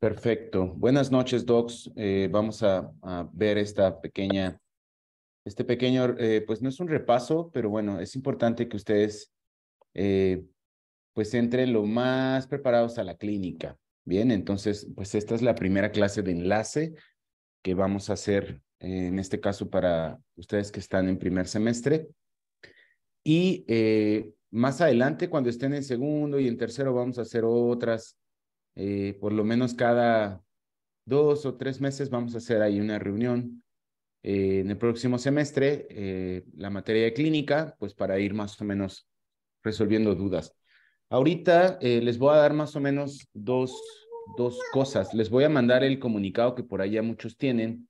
Perfecto. Buenas noches, Docs. Eh, vamos a, ver esta pequeña, este pequeño, eh, pues no es un repaso, pero bueno, es importante que ustedes eh, pues entren lo más preparados a la clínica. Bien, entonces, pues esta es la primera clase de enlace que vamos a hacer en este caso para ustedes que están en primer semestre. Y más adelante, cuando estén en segundo y en tercero, vamos a hacer otras eh, por lo menos cada dos o tres meses vamos a hacer ahí una reunión. Eh, en el próximo semestre, eh, la materia clínica, pues para ir más o menos resolviendo dudas. Ahorita les voy a dar más o menos dos, dos cosas. Les voy a mandar el comunicado que por allá muchos tienen,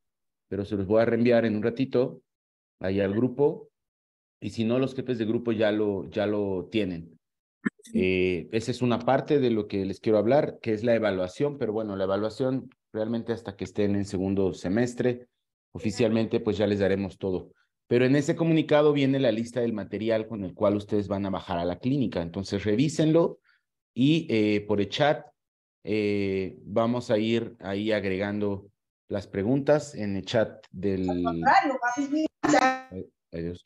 pero se los voy a reenviar en un ratito ahí al grupo. Y si no, los jefes de grupo ya lo, ya lo tienen. Eh, esa es una parte de lo que les quiero hablar, que es la evaluación, pero bueno, la evaluación realmente hasta que estén en segundo semestre, oficialmente pues ya les daremos todo. Pero en ese comunicado viene la lista del material con el cual ustedes van a bajar a la clínica, entonces revísenlo y eh, por el chat eh, vamos a ir ahí agregando las preguntas en el chat del...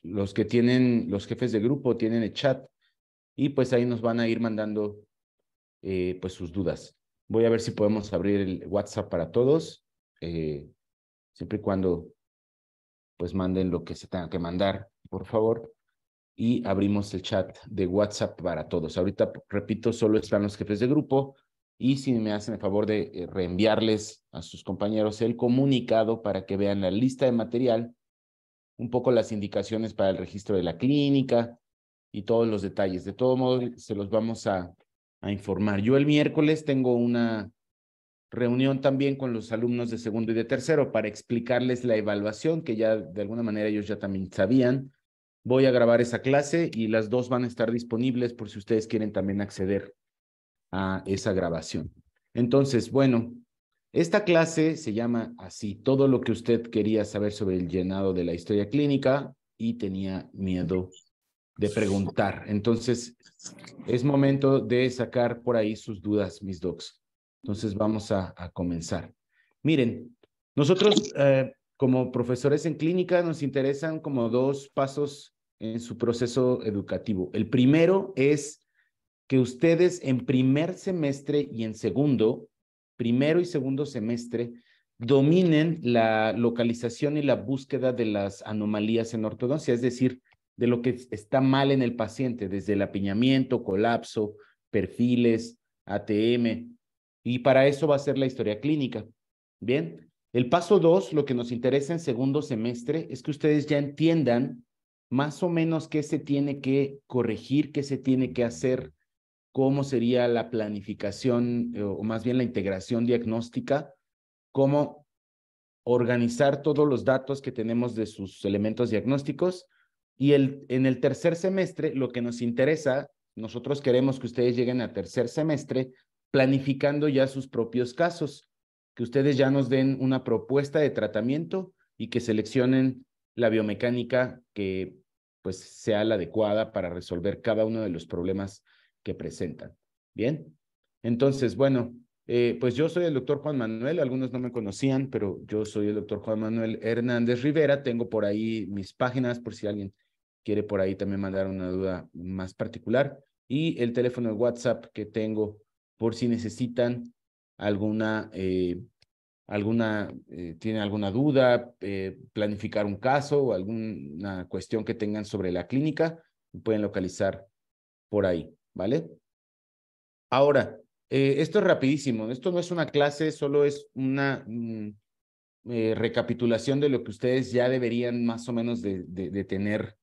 Los que tienen, los jefes de grupo tienen el chat y pues ahí nos van a ir mandando eh, pues sus dudas. Voy a ver si podemos abrir el WhatsApp para todos, eh, siempre y cuando pues manden lo que se tenga que mandar, por favor. Y abrimos el chat de WhatsApp para todos. Ahorita, repito, solo están los jefes de grupo y si me hacen el favor de eh, reenviarles a sus compañeros el comunicado para que vean la lista de material, un poco las indicaciones para el registro de la clínica, y todos los detalles. De todo modo, se los vamos a, a informar. Yo el miércoles tengo una reunión también con los alumnos de segundo y de tercero para explicarles la evaluación que ya de alguna manera ellos ya también sabían. Voy a grabar esa clase y las dos van a estar disponibles por si ustedes quieren también acceder a esa grabación. Entonces, bueno, esta clase se llama así, todo lo que usted quería saber sobre el llenado de la historia clínica y tenía miedo de preguntar. Entonces, es momento de sacar por ahí sus dudas, mis docs. Entonces, vamos a, comenzar. Miren, nosotros eh, como profesores en clínica nos interesan como dos pasos en su proceso educativo. El primero es que ustedes en primer semestre y en segundo, primero y segundo semestre, dominen la localización y la búsqueda de las anomalías en ortodoncia, es decir, de lo que está mal en el paciente, desde el apiñamiento, colapso, perfiles, ATM, y para eso va a ser la historia clínica. Bien, el paso dos, lo que nos interesa en segundo semestre, es que ustedes ya entiendan más o menos qué se tiene que corregir, qué se tiene que hacer, cómo sería la planificación eh, o más bien la integración diagnóstica, cómo organizar todos los datos que tenemos de sus elementos diagnósticos y el, en el tercer semestre, lo que nos interesa, nosotros queremos que ustedes lleguen a tercer semestre planificando ya sus propios casos, que ustedes ya nos den una propuesta de tratamiento y que seleccionen la biomecánica que pues sea la adecuada para resolver cada uno de los problemas que presentan. Bien, entonces, bueno, eh, pues yo soy el doctor Juan Manuel, algunos no me conocían, pero yo soy el doctor Juan Manuel Hernández Rivera, tengo por ahí mis páginas por si alguien quiere por ahí también mandar una duda más particular. Y el teléfono de WhatsApp que tengo por si necesitan alguna, eh, alguna eh, tienen tiene alguna duda, eh, planificar un caso o alguna cuestión que tengan sobre la clínica, pueden localizar por ahí, ¿vale? Ahora, esto es rapidísimo, esto no es una clase, solo es una mm, recapitulación de lo que ustedes ya deberían más o menos de tener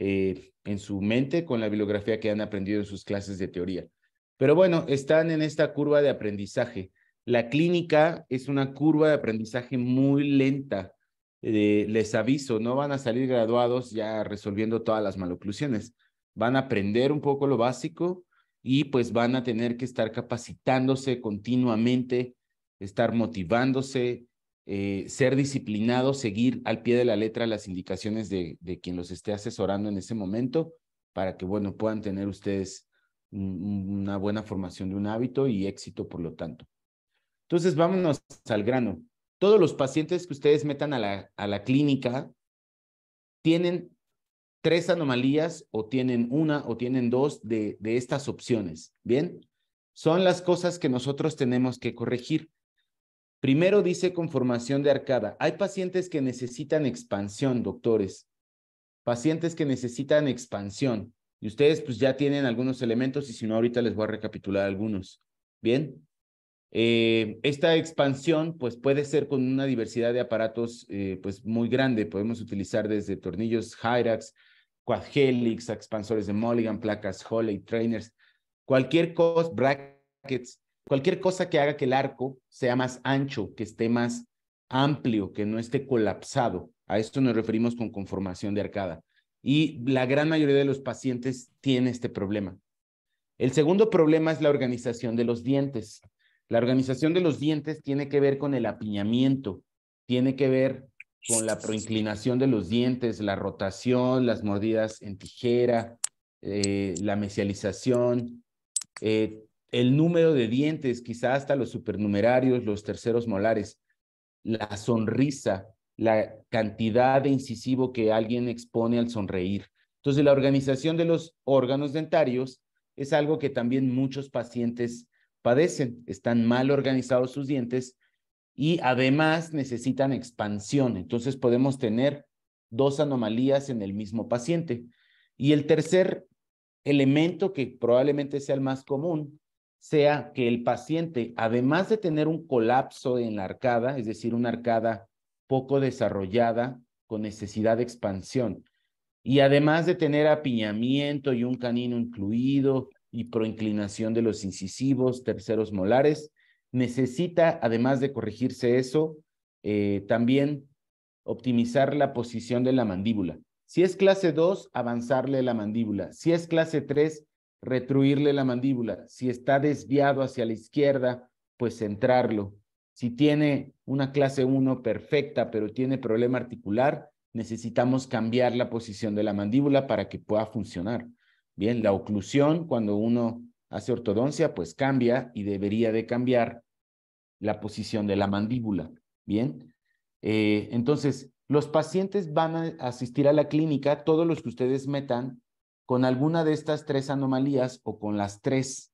eh, en su mente con la bibliografía que han aprendido en sus clases de teoría. Pero bueno, están en esta curva de aprendizaje. La clínica es una curva de aprendizaje muy lenta. Eh, les aviso, no van a salir graduados ya resolviendo todas las maloclusiones. Van a aprender un poco lo básico y pues van a tener que estar capacitándose continuamente, estar motivándose, eh, ser disciplinado, seguir al pie de la letra las indicaciones de, quien los esté asesorando en ese momento para que, bueno, puedan tener ustedes una buena formación de un hábito y éxito, por lo tanto. Entonces, vámonos al grano. Todos los pacientes que ustedes metan a la, clínica tienen tres anomalías o tienen una o tienen dos de estas opciones. Bien, son las cosas que nosotros tenemos que corregir. Primero dice conformación de arcada. Hay pacientes que necesitan expansión, doctores. Pacientes que necesitan expansión. Y ustedes pues ya tienen algunos elementos y si no, ahorita les voy a recapitular algunos. Bien. Eh, esta expansión pues puede ser con una diversidad de aparatos eh, pues muy grande. Podemos utilizar desde tornillos Hyrax, helix, expansores de Mulligan, placas Holley, trainers, cualquier cosa, brackets, Cualquier cosa que haga que el arco sea más ancho, que esté más amplio, que no esté colapsado. A esto nos referimos con conformación de arcada. Y la gran mayoría de los pacientes tiene este problema. El segundo problema es la organización de los dientes. La organización de los dientes tiene que ver con el apiñamiento, tiene que ver con la proinclinación de los dientes, la rotación, las mordidas en tijera, eh, la mesialización, eh, el número de dientes, quizás hasta los supernumerarios, los terceros molares, la sonrisa, la cantidad de incisivo que alguien expone al sonreír. Entonces, la organización de los órganos dentarios es algo que también muchos pacientes padecen. Están mal organizados sus dientes y además necesitan expansión. Entonces, podemos tener dos anomalías en el mismo paciente. Y el tercer elemento, que probablemente sea el más común, sea que el paciente, además de tener un colapso en la arcada, es decir, una arcada poco desarrollada con necesidad de expansión, y además de tener apiñamiento y un canino incluido y proinclinación de los incisivos, terceros molares, necesita, además de corregirse eso, eh, también optimizar la posición de la mandíbula. Si es clase 2, avanzarle la mandíbula. Si es clase 3, retruirle la mandíbula. Si está desviado hacia la izquierda, pues centrarlo. Si tiene una clase 1 perfecta, pero tiene problema articular, necesitamos cambiar la posición de la mandíbula para que pueda funcionar. Bien, la oclusión, cuando uno hace ortodoncia, pues cambia y debería de cambiar la posición de la mandíbula. Bien, eh, entonces los pacientes van a asistir a la clínica, todos los que ustedes metan, con alguna de estas tres anomalías o con las tres.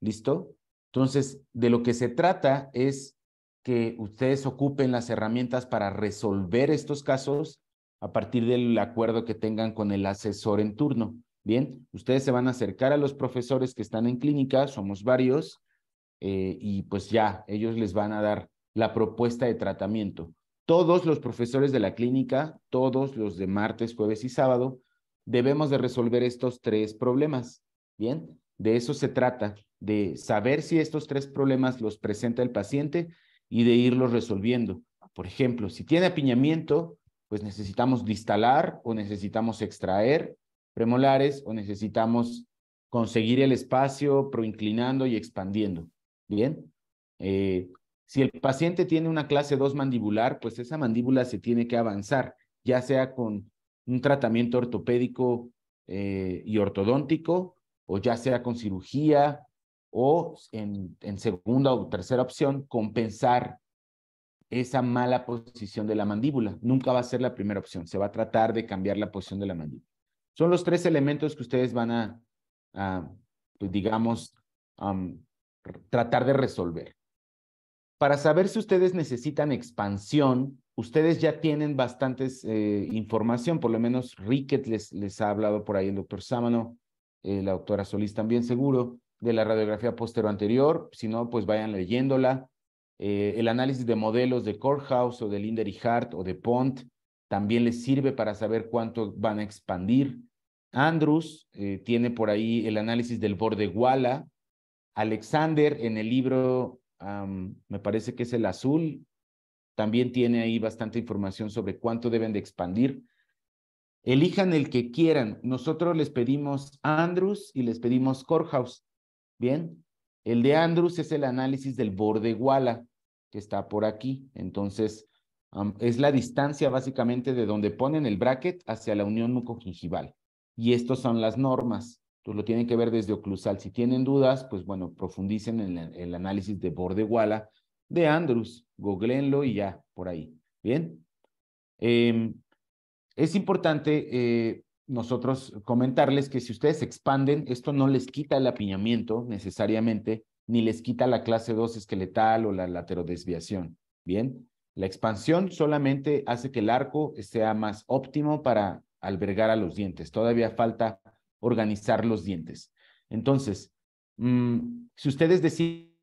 ¿Listo? Entonces, de lo que se trata es que ustedes ocupen las herramientas para resolver estos casos a partir del acuerdo que tengan con el asesor en turno. Bien, ustedes se van a acercar a los profesores que están en clínica, somos varios, eh, y pues ya, ellos les van a dar la propuesta de tratamiento. Todos los profesores de la clínica, todos los de martes, jueves y sábado, debemos de resolver estos tres problemas. Bien, de eso se trata, de saber si estos tres problemas los presenta el paciente y de irlos resolviendo. Por ejemplo, si tiene apiñamiento, pues necesitamos distalar o necesitamos extraer premolares o necesitamos conseguir el espacio proinclinando y expandiendo. Bien. Eh, si el paciente tiene una clase 2 mandibular, pues esa mandíbula se tiene que avanzar, ya sea con un tratamiento ortopédico eh, y ortodóntico, o ya sea con cirugía, o en, segunda o tercera opción, compensar esa mala posición de la mandíbula. Nunca va a ser la primera opción, se va a tratar de cambiar la posición de la mandíbula. Son los tres elementos que ustedes van a, pues, digamos, tratar de resolver. Para saber si ustedes necesitan expansión ustedes ya tienen bastantes eh, información, por lo menos Ricket les, ha hablado por ahí el doctor Sámano, eh, la doctora Solís también seguro, de la radiografía postero anterior, si no, pues vayan leyéndola. Eh, el análisis de modelos de Courthouse o de Linder Hart o de Pont también les sirve para saber cuánto van a expandir. Andrews tiene por ahí el análisis del borde Walla. Alexander en el libro, me parece que es el azul, también tiene ahí bastante información sobre cuánto deben de expandir. Elijan el que quieran. Nosotros les pedimos Andrews y les pedimos Corehouse. Bien, el de Andrews es el análisis del borde Walla, que está por aquí. Entonces, es la distancia básicamente de donde ponen el bracket hacia la unión mucogingival. Y estas son las normas. tú lo tienen que ver desde oclusal. Si tienen dudas, pues bueno, profundicen en el, análisis de borde Walla de Andrews. Googleenlo y ya, por ahí. Bien. Em, es importante eh, nosotros comentarles que si ustedes expanden, esto no les quita el apiñamiento necesariamente, ni les quita la clase 2 esqueletal o la laterodesviación. Bien. La expansión solamente hace que el arco sea más óptimo para albergar a los dientes. Todavía falta organizar los dientes. Entonces, mm, si ustedes deciden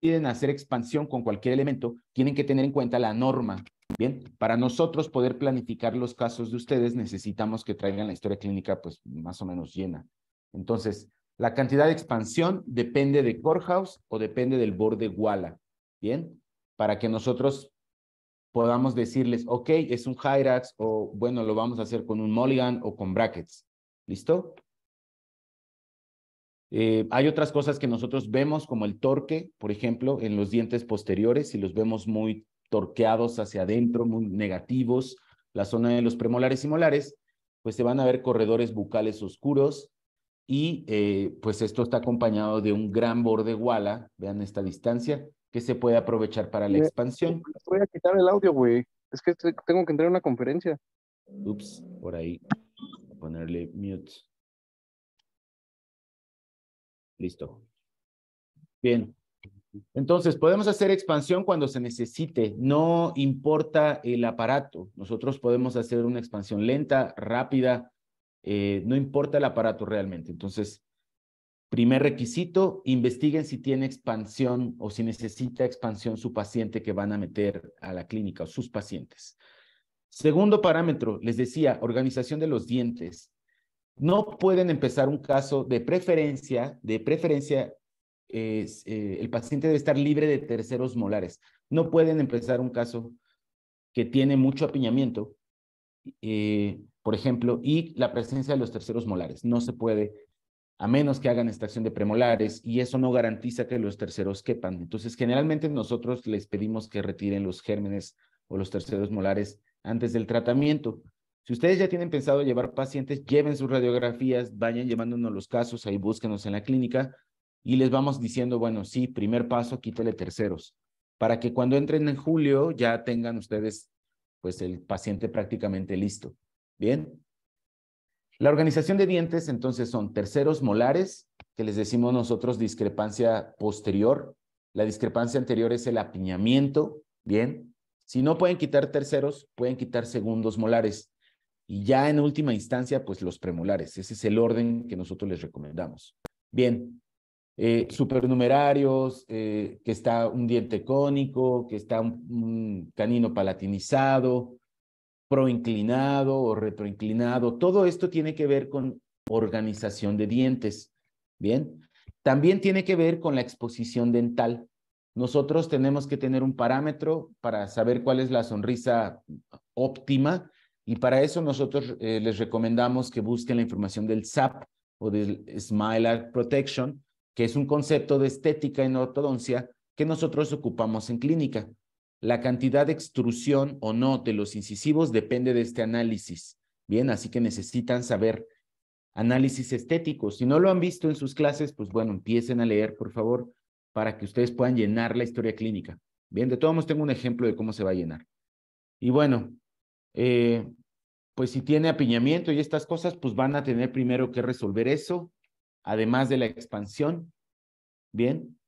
piden hacer expansión con cualquier elemento, tienen que tener en cuenta la norma. Bien, para nosotros poder planificar los casos de ustedes, necesitamos que traigan la historia clínica pues más o menos llena. Entonces, la cantidad de expansión depende de courthouse o depende del borde Walla. Bien, para que nosotros podamos decirles, ok, es un Hyrax o bueno, lo vamos a hacer con un Mulligan o con brackets. ¿Listo? Eh, hay otras cosas que nosotros vemos, como el torque, por ejemplo, en los dientes posteriores, si los vemos muy torqueados hacia adentro, muy negativos, la zona de los premolares y molares, pues se van a ver corredores bucales oscuros y eh, pues esto está acompañado de un gran borde guala, vean esta distancia, que se puede aprovechar para la expansión. Voy a quitar el audio, güey. Es que tengo que entrar a una conferencia. Ups, por ahí. ponerle mute. Listo. Bien. Entonces, podemos hacer expansión cuando se necesite, no importa el aparato. Nosotros podemos hacer una expansión lenta, rápida, eh, no importa el aparato realmente. Entonces, primer requisito, investiguen si tiene expansión o si necesita expansión su paciente que van a meter a la clínica o sus pacientes. Segundo parámetro, les decía, organización de los dientes no pueden empezar un caso de preferencia, de preferencia, eh, el paciente debe estar libre de terceros molares. No pueden empezar un caso que tiene mucho apiñamiento, eh, por ejemplo, y la presencia de los terceros molares. No se puede, a menos que hagan extracción de premolares, y eso no garantiza que los terceros quepan. Entonces, generalmente nosotros les pedimos que retiren los gérmenes o los terceros molares antes del tratamiento. Si ustedes ya tienen pensado llevar pacientes, lleven sus radiografías, vayan llevándonos los casos, ahí búsquenos en la clínica y les vamos diciendo, bueno, sí, primer paso, quítele terceros, para que cuando entren en julio ya tengan ustedes pues el paciente prácticamente listo. ¿Bien? La organización de dientes entonces son terceros molares, que les decimos nosotros discrepancia posterior. La discrepancia anterior es el apiñamiento, ¿bien? Si no pueden quitar terceros, pueden quitar segundos molares y ya en última instancia, pues los premolares. Ese es el orden que nosotros les recomendamos. Bien, eh, supernumerarios, eh, que está un diente cónico, que está un, un canino palatinizado, proinclinado o retroinclinado. Todo esto tiene que ver con organización de dientes. Bien, también tiene que ver con la exposición dental. Nosotros tenemos que tener un parámetro para saber cuál es la sonrisa óptima y para eso nosotros eh, les recomendamos que busquen la información del SAP o del Smile Art Protection, que es un concepto de estética en ortodoncia que nosotros ocupamos en clínica. La cantidad de extrusión o no de los incisivos depende de este análisis. Bien, así que necesitan saber análisis estéticos. Si no lo han visto en sus clases, pues bueno, empiecen a leer, por favor, para que ustedes puedan llenar la historia clínica. Bien, de todos modos tengo un ejemplo de cómo se va a llenar. Y bueno, eh, pues si tiene apiñamiento y estas cosas, pues van a tener primero que resolver eso, además de la expansión. Bien.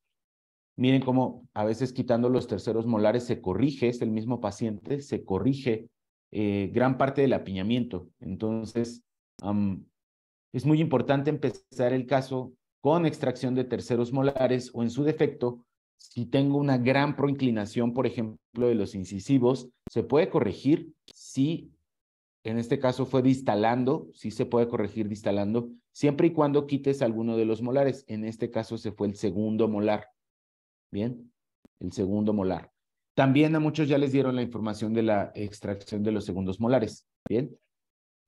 Miren cómo a veces quitando los terceros molares se corrige, es el mismo paciente, se corrige eh, gran parte del apiñamiento. Entonces, es muy importante empezar el caso con extracción de terceros molares o en su defecto si tengo una gran proinclinación, por ejemplo, de los incisivos, se puede corregir si, en este caso fue distalando, sí si se puede corregir distalando, siempre y cuando quites alguno de los molares. En este caso se fue el segundo molar. Bien, el segundo molar. También a muchos ya les dieron la información de la extracción de los segundos molares. Bien,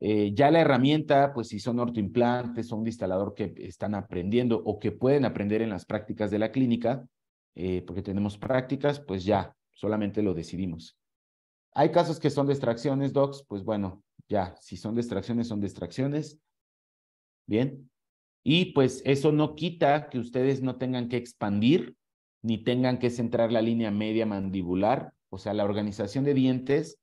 eh, ya la herramienta, pues si son ortoimplantes son un distalador que están aprendiendo o que pueden aprender en las prácticas de la clínica, eh, porque tenemos prácticas, pues ya, solamente lo decidimos. Hay casos que son distracciones, docs, pues bueno, ya, si son distracciones, son distracciones. Bien. Y pues eso no quita que ustedes no tengan que expandir ni tengan que centrar la línea media mandibular. O sea, la organización de dientes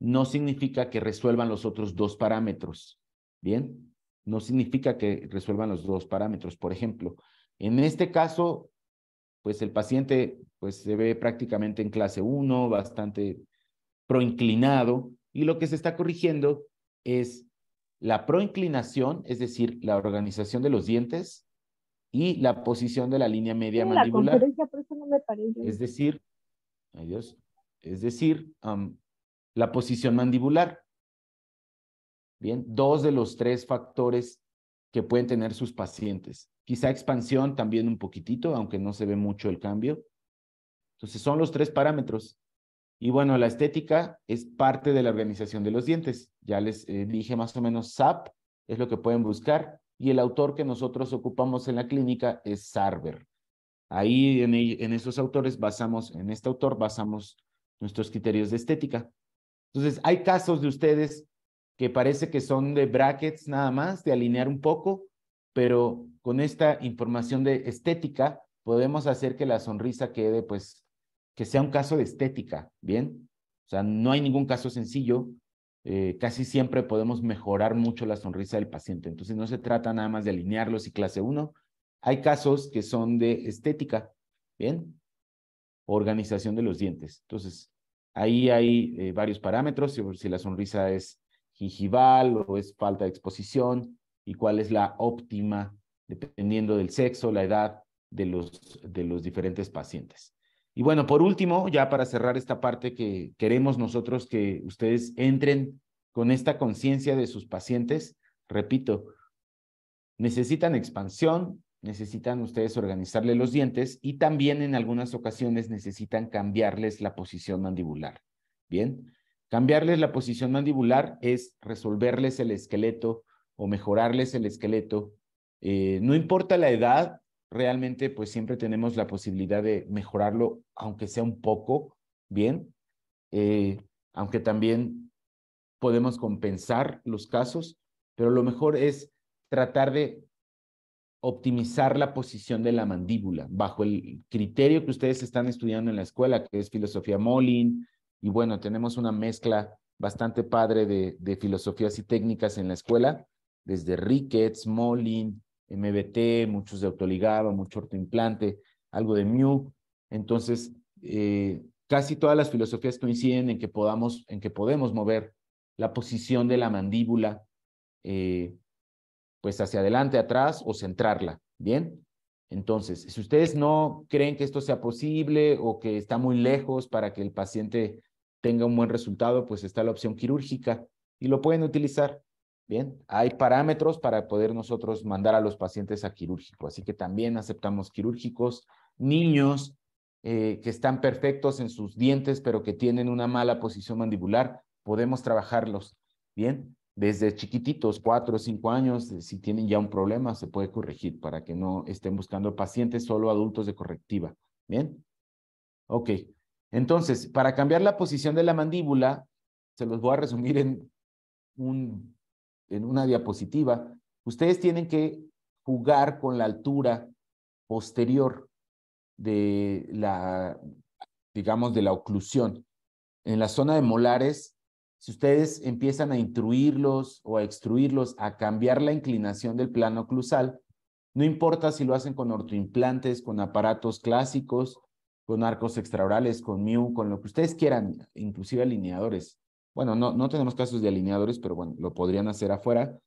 no significa que resuelvan los otros dos parámetros. Bien. No significa que resuelvan los dos parámetros. Por ejemplo, en este caso, pues el paciente pues se ve prácticamente en clase 1, bastante proinclinado, y lo que se está corrigiendo es la proinclinación, es decir, la organización de los dientes y la posición de la línea media mandibular. es decir, es decir, la posición mandibular. Bien, dos de los tres factores que pueden tener sus pacientes. Quizá expansión también un poquitito, aunque no se ve mucho el cambio. Entonces son los tres parámetros. Y bueno, la estética es parte de la organización de los dientes. Ya les eh, dije más o menos SAP, es lo que pueden buscar. Y el autor que nosotros ocupamos en la clínica es Sarver. Ahí en, en esos autores basamos, en este autor basamos nuestros criterios de estética. Entonces, hay casos de ustedes que parece que son de brackets nada más, de alinear un poco, pero con esta información de estética podemos hacer que la sonrisa quede, pues, que sea un caso de estética, ¿bien? O sea, no hay ningún caso sencillo. Eh, casi siempre podemos mejorar mucho la sonrisa del paciente. Entonces, no se trata nada más de alinearlos y clase 1. Hay casos que son de estética, ¿bien? Organización de los dientes. Entonces, ahí hay eh, varios parámetros, si, la sonrisa es gingival o es falta de exposición, y cuál es la óptima dependiendo del sexo, la edad de los, de los diferentes pacientes. Y bueno, por último, ya para cerrar esta parte que queremos nosotros que ustedes entren con esta conciencia de sus pacientes, repito, necesitan expansión, necesitan ustedes organizarle los dientes y también en algunas ocasiones necesitan cambiarles la posición mandibular. Bien, cambiarles la posición mandibular es resolverles el esqueleto o mejorarles el esqueleto. Eh, no importa la edad, realmente pues siempre tenemos la posibilidad de mejorarlo, aunque sea un poco, bien, eh, aunque también podemos compensar los casos, pero lo mejor es tratar de optimizar la posición de la mandíbula bajo el criterio que ustedes están estudiando en la escuela, que es filosofía Molin, y bueno, tenemos una mezcla bastante padre de filosofías y técnicas en la escuela desde Ricketts, Molin, MBT, muchos de autoligaba, mucho ortoimplante, algo de Mu. Entonces, eh, casi todas las filosofías coinciden en que, podamos, en que podemos mover la posición de la mandíbula eh, pues hacia adelante, atrás o centrarla, ¿bien? Entonces, si ustedes no creen que esto sea posible o que está muy lejos para que el paciente tenga un buen resultado, pues está la opción quirúrgica y lo pueden utilizar. Bien, hay parámetros para poder nosotros mandar a los pacientes a quirúrgico, así que también aceptamos quirúrgicos, niños eh, que están perfectos en sus dientes, pero que tienen una mala posición mandibular, podemos trabajarlos. Bien, desde chiquititos, cuatro o cinco años, eh, si tienen ya un problema, se puede corregir para que no estén buscando pacientes solo adultos de correctiva. Bien, ok. Entonces, para cambiar la posición de la mandíbula, se los voy a resumir en un en una diapositiva, ustedes tienen que jugar con la altura posterior de la, digamos, de la oclusión. En la zona de molares, si ustedes empiezan a intruirlos o a extruirlos, a cambiar la inclinación del plano oclusal, no importa si lo hacen con ortoimplantes, con aparatos clásicos, con arcos extraorales, con MIU, con lo que ustedes quieran, inclusive alineadores bueno, no, no tenemos casos de alineadores, pero bueno, lo podrían hacer afuera,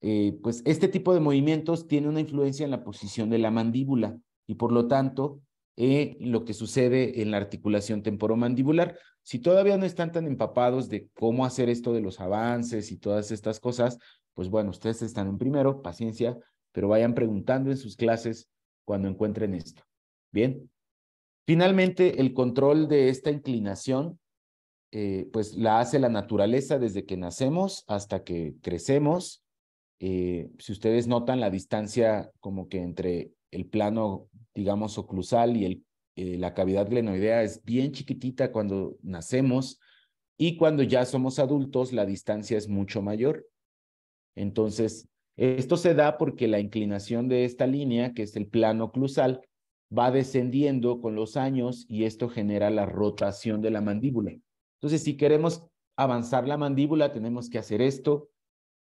eh, pues este tipo de movimientos tiene una influencia en la posición de la mandíbula y por lo tanto eh, lo que sucede en la articulación temporomandibular. Si todavía no están tan empapados de cómo hacer esto de los avances y todas estas cosas, pues bueno, ustedes están en primero, paciencia, pero vayan preguntando en sus clases cuando encuentren esto. Bien. Finalmente, el control de esta inclinación eh, pues la hace la naturaleza desde que nacemos hasta que crecemos. Eh, si ustedes notan la distancia como que entre el plano, digamos, oclusal y el, eh, la cavidad glenoidea es bien chiquitita cuando nacemos y cuando ya somos adultos la distancia es mucho mayor. Entonces, esto se da porque la inclinación de esta línea, que es el plano oclusal, va descendiendo con los años y esto genera la rotación de la mandíbula. Entonces, si queremos avanzar la mandíbula, tenemos que hacer esto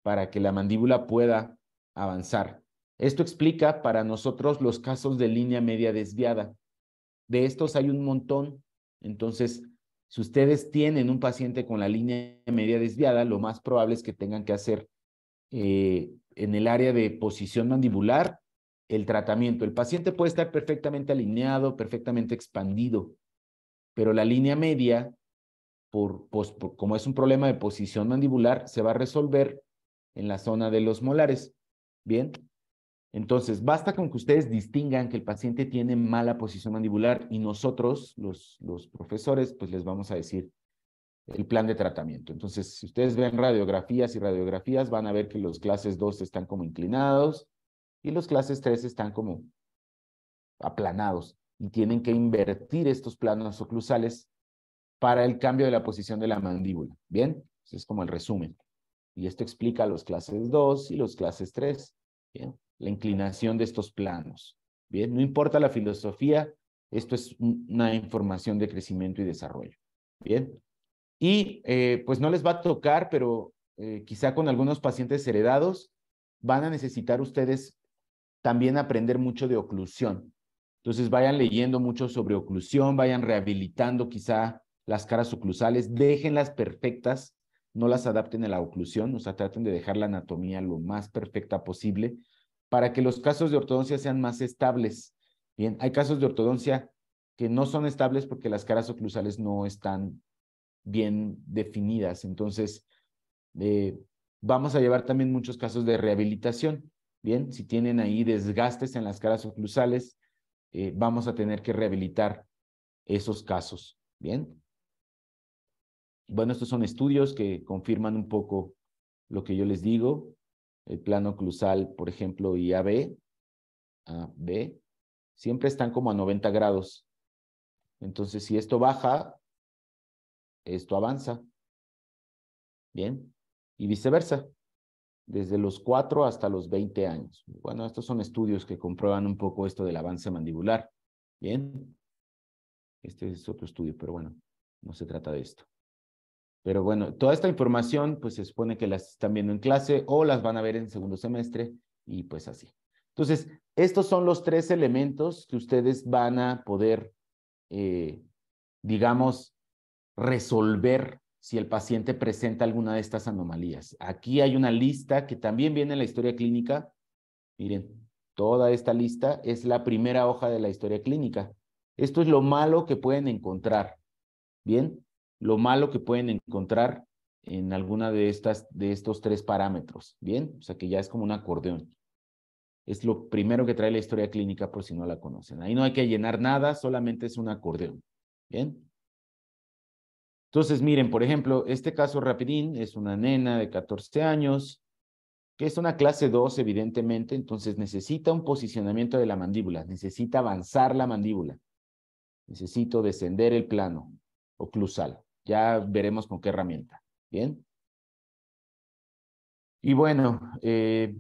para que la mandíbula pueda avanzar. Esto explica para nosotros los casos de línea media desviada. De estos hay un montón. Entonces, si ustedes tienen un paciente con la línea media desviada, lo más probable es que tengan que hacer eh, en el área de posición mandibular el tratamiento. El paciente puede estar perfectamente alineado, perfectamente expandido, pero la línea media pues, por, como es un problema de posición mandibular, se va a resolver en la zona de los molares. Bien, entonces basta con que ustedes distingan que el paciente tiene mala posición mandibular y nosotros, los, los profesores, pues les vamos a decir el plan de tratamiento. Entonces, si ustedes ven radiografías y radiografías, van a ver que los clases 2 están como inclinados y los clases 3 están como aplanados y tienen que invertir estos planos oclusales para el cambio de la posición de la mandíbula. ¿Bien? es como el resumen. Y esto explica los clases 2 y los clases 3. La inclinación de estos planos. ¿Bien? No importa la filosofía, esto es una información de crecimiento y desarrollo. ¿Bien? Y eh, pues no les va a tocar, pero eh, quizá con algunos pacientes heredados van a necesitar ustedes también aprender mucho de oclusión. Entonces vayan leyendo mucho sobre oclusión, vayan rehabilitando quizá las caras oclusales, déjenlas perfectas, no las adapten a la oclusión, o sea, traten de dejar la anatomía lo más perfecta posible para que los casos de ortodoncia sean más estables. Bien, hay casos de ortodoncia que no son estables porque las caras oclusales no están bien definidas. Entonces, eh, vamos a llevar también muchos casos de rehabilitación. Bien, si tienen ahí desgastes en las caras oclusales, eh, vamos a tener que rehabilitar esos casos. Bien, bueno, estos son estudios que confirman un poco lo que yo les digo. El plano clusal, por ejemplo, y AB, siempre están como a 90 grados. Entonces, si esto baja, esto avanza. Bien. Y viceversa, desde los 4 hasta los 20 años. Bueno, estos son estudios que comprueban un poco esto del avance mandibular. Bien. Este es otro estudio, pero bueno, no se trata de esto. Pero bueno, toda esta información, pues se supone que las están viendo en clase o las van a ver en segundo semestre y pues así. Entonces, estos son los tres elementos que ustedes van a poder, eh, digamos, resolver si el paciente presenta alguna de estas anomalías. Aquí hay una lista que también viene en la historia clínica. Miren, toda esta lista es la primera hoja de la historia clínica. Esto es lo malo que pueden encontrar. Bien, lo malo que pueden encontrar en alguna de estas de estos tres parámetros, ¿bien? O sea que ya es como un acordeón. Es lo primero que trae la historia clínica por si no la conocen. Ahí no hay que llenar nada, solamente es un acordeón, ¿bien? Entonces, miren, por ejemplo, este caso rapidín es una nena de 14 años, que es una clase 2, evidentemente, entonces necesita un posicionamiento de la mandíbula, necesita avanzar la mandíbula, necesito descender el plano oclusal. Ya veremos con qué herramienta. Bien. Y bueno, eh,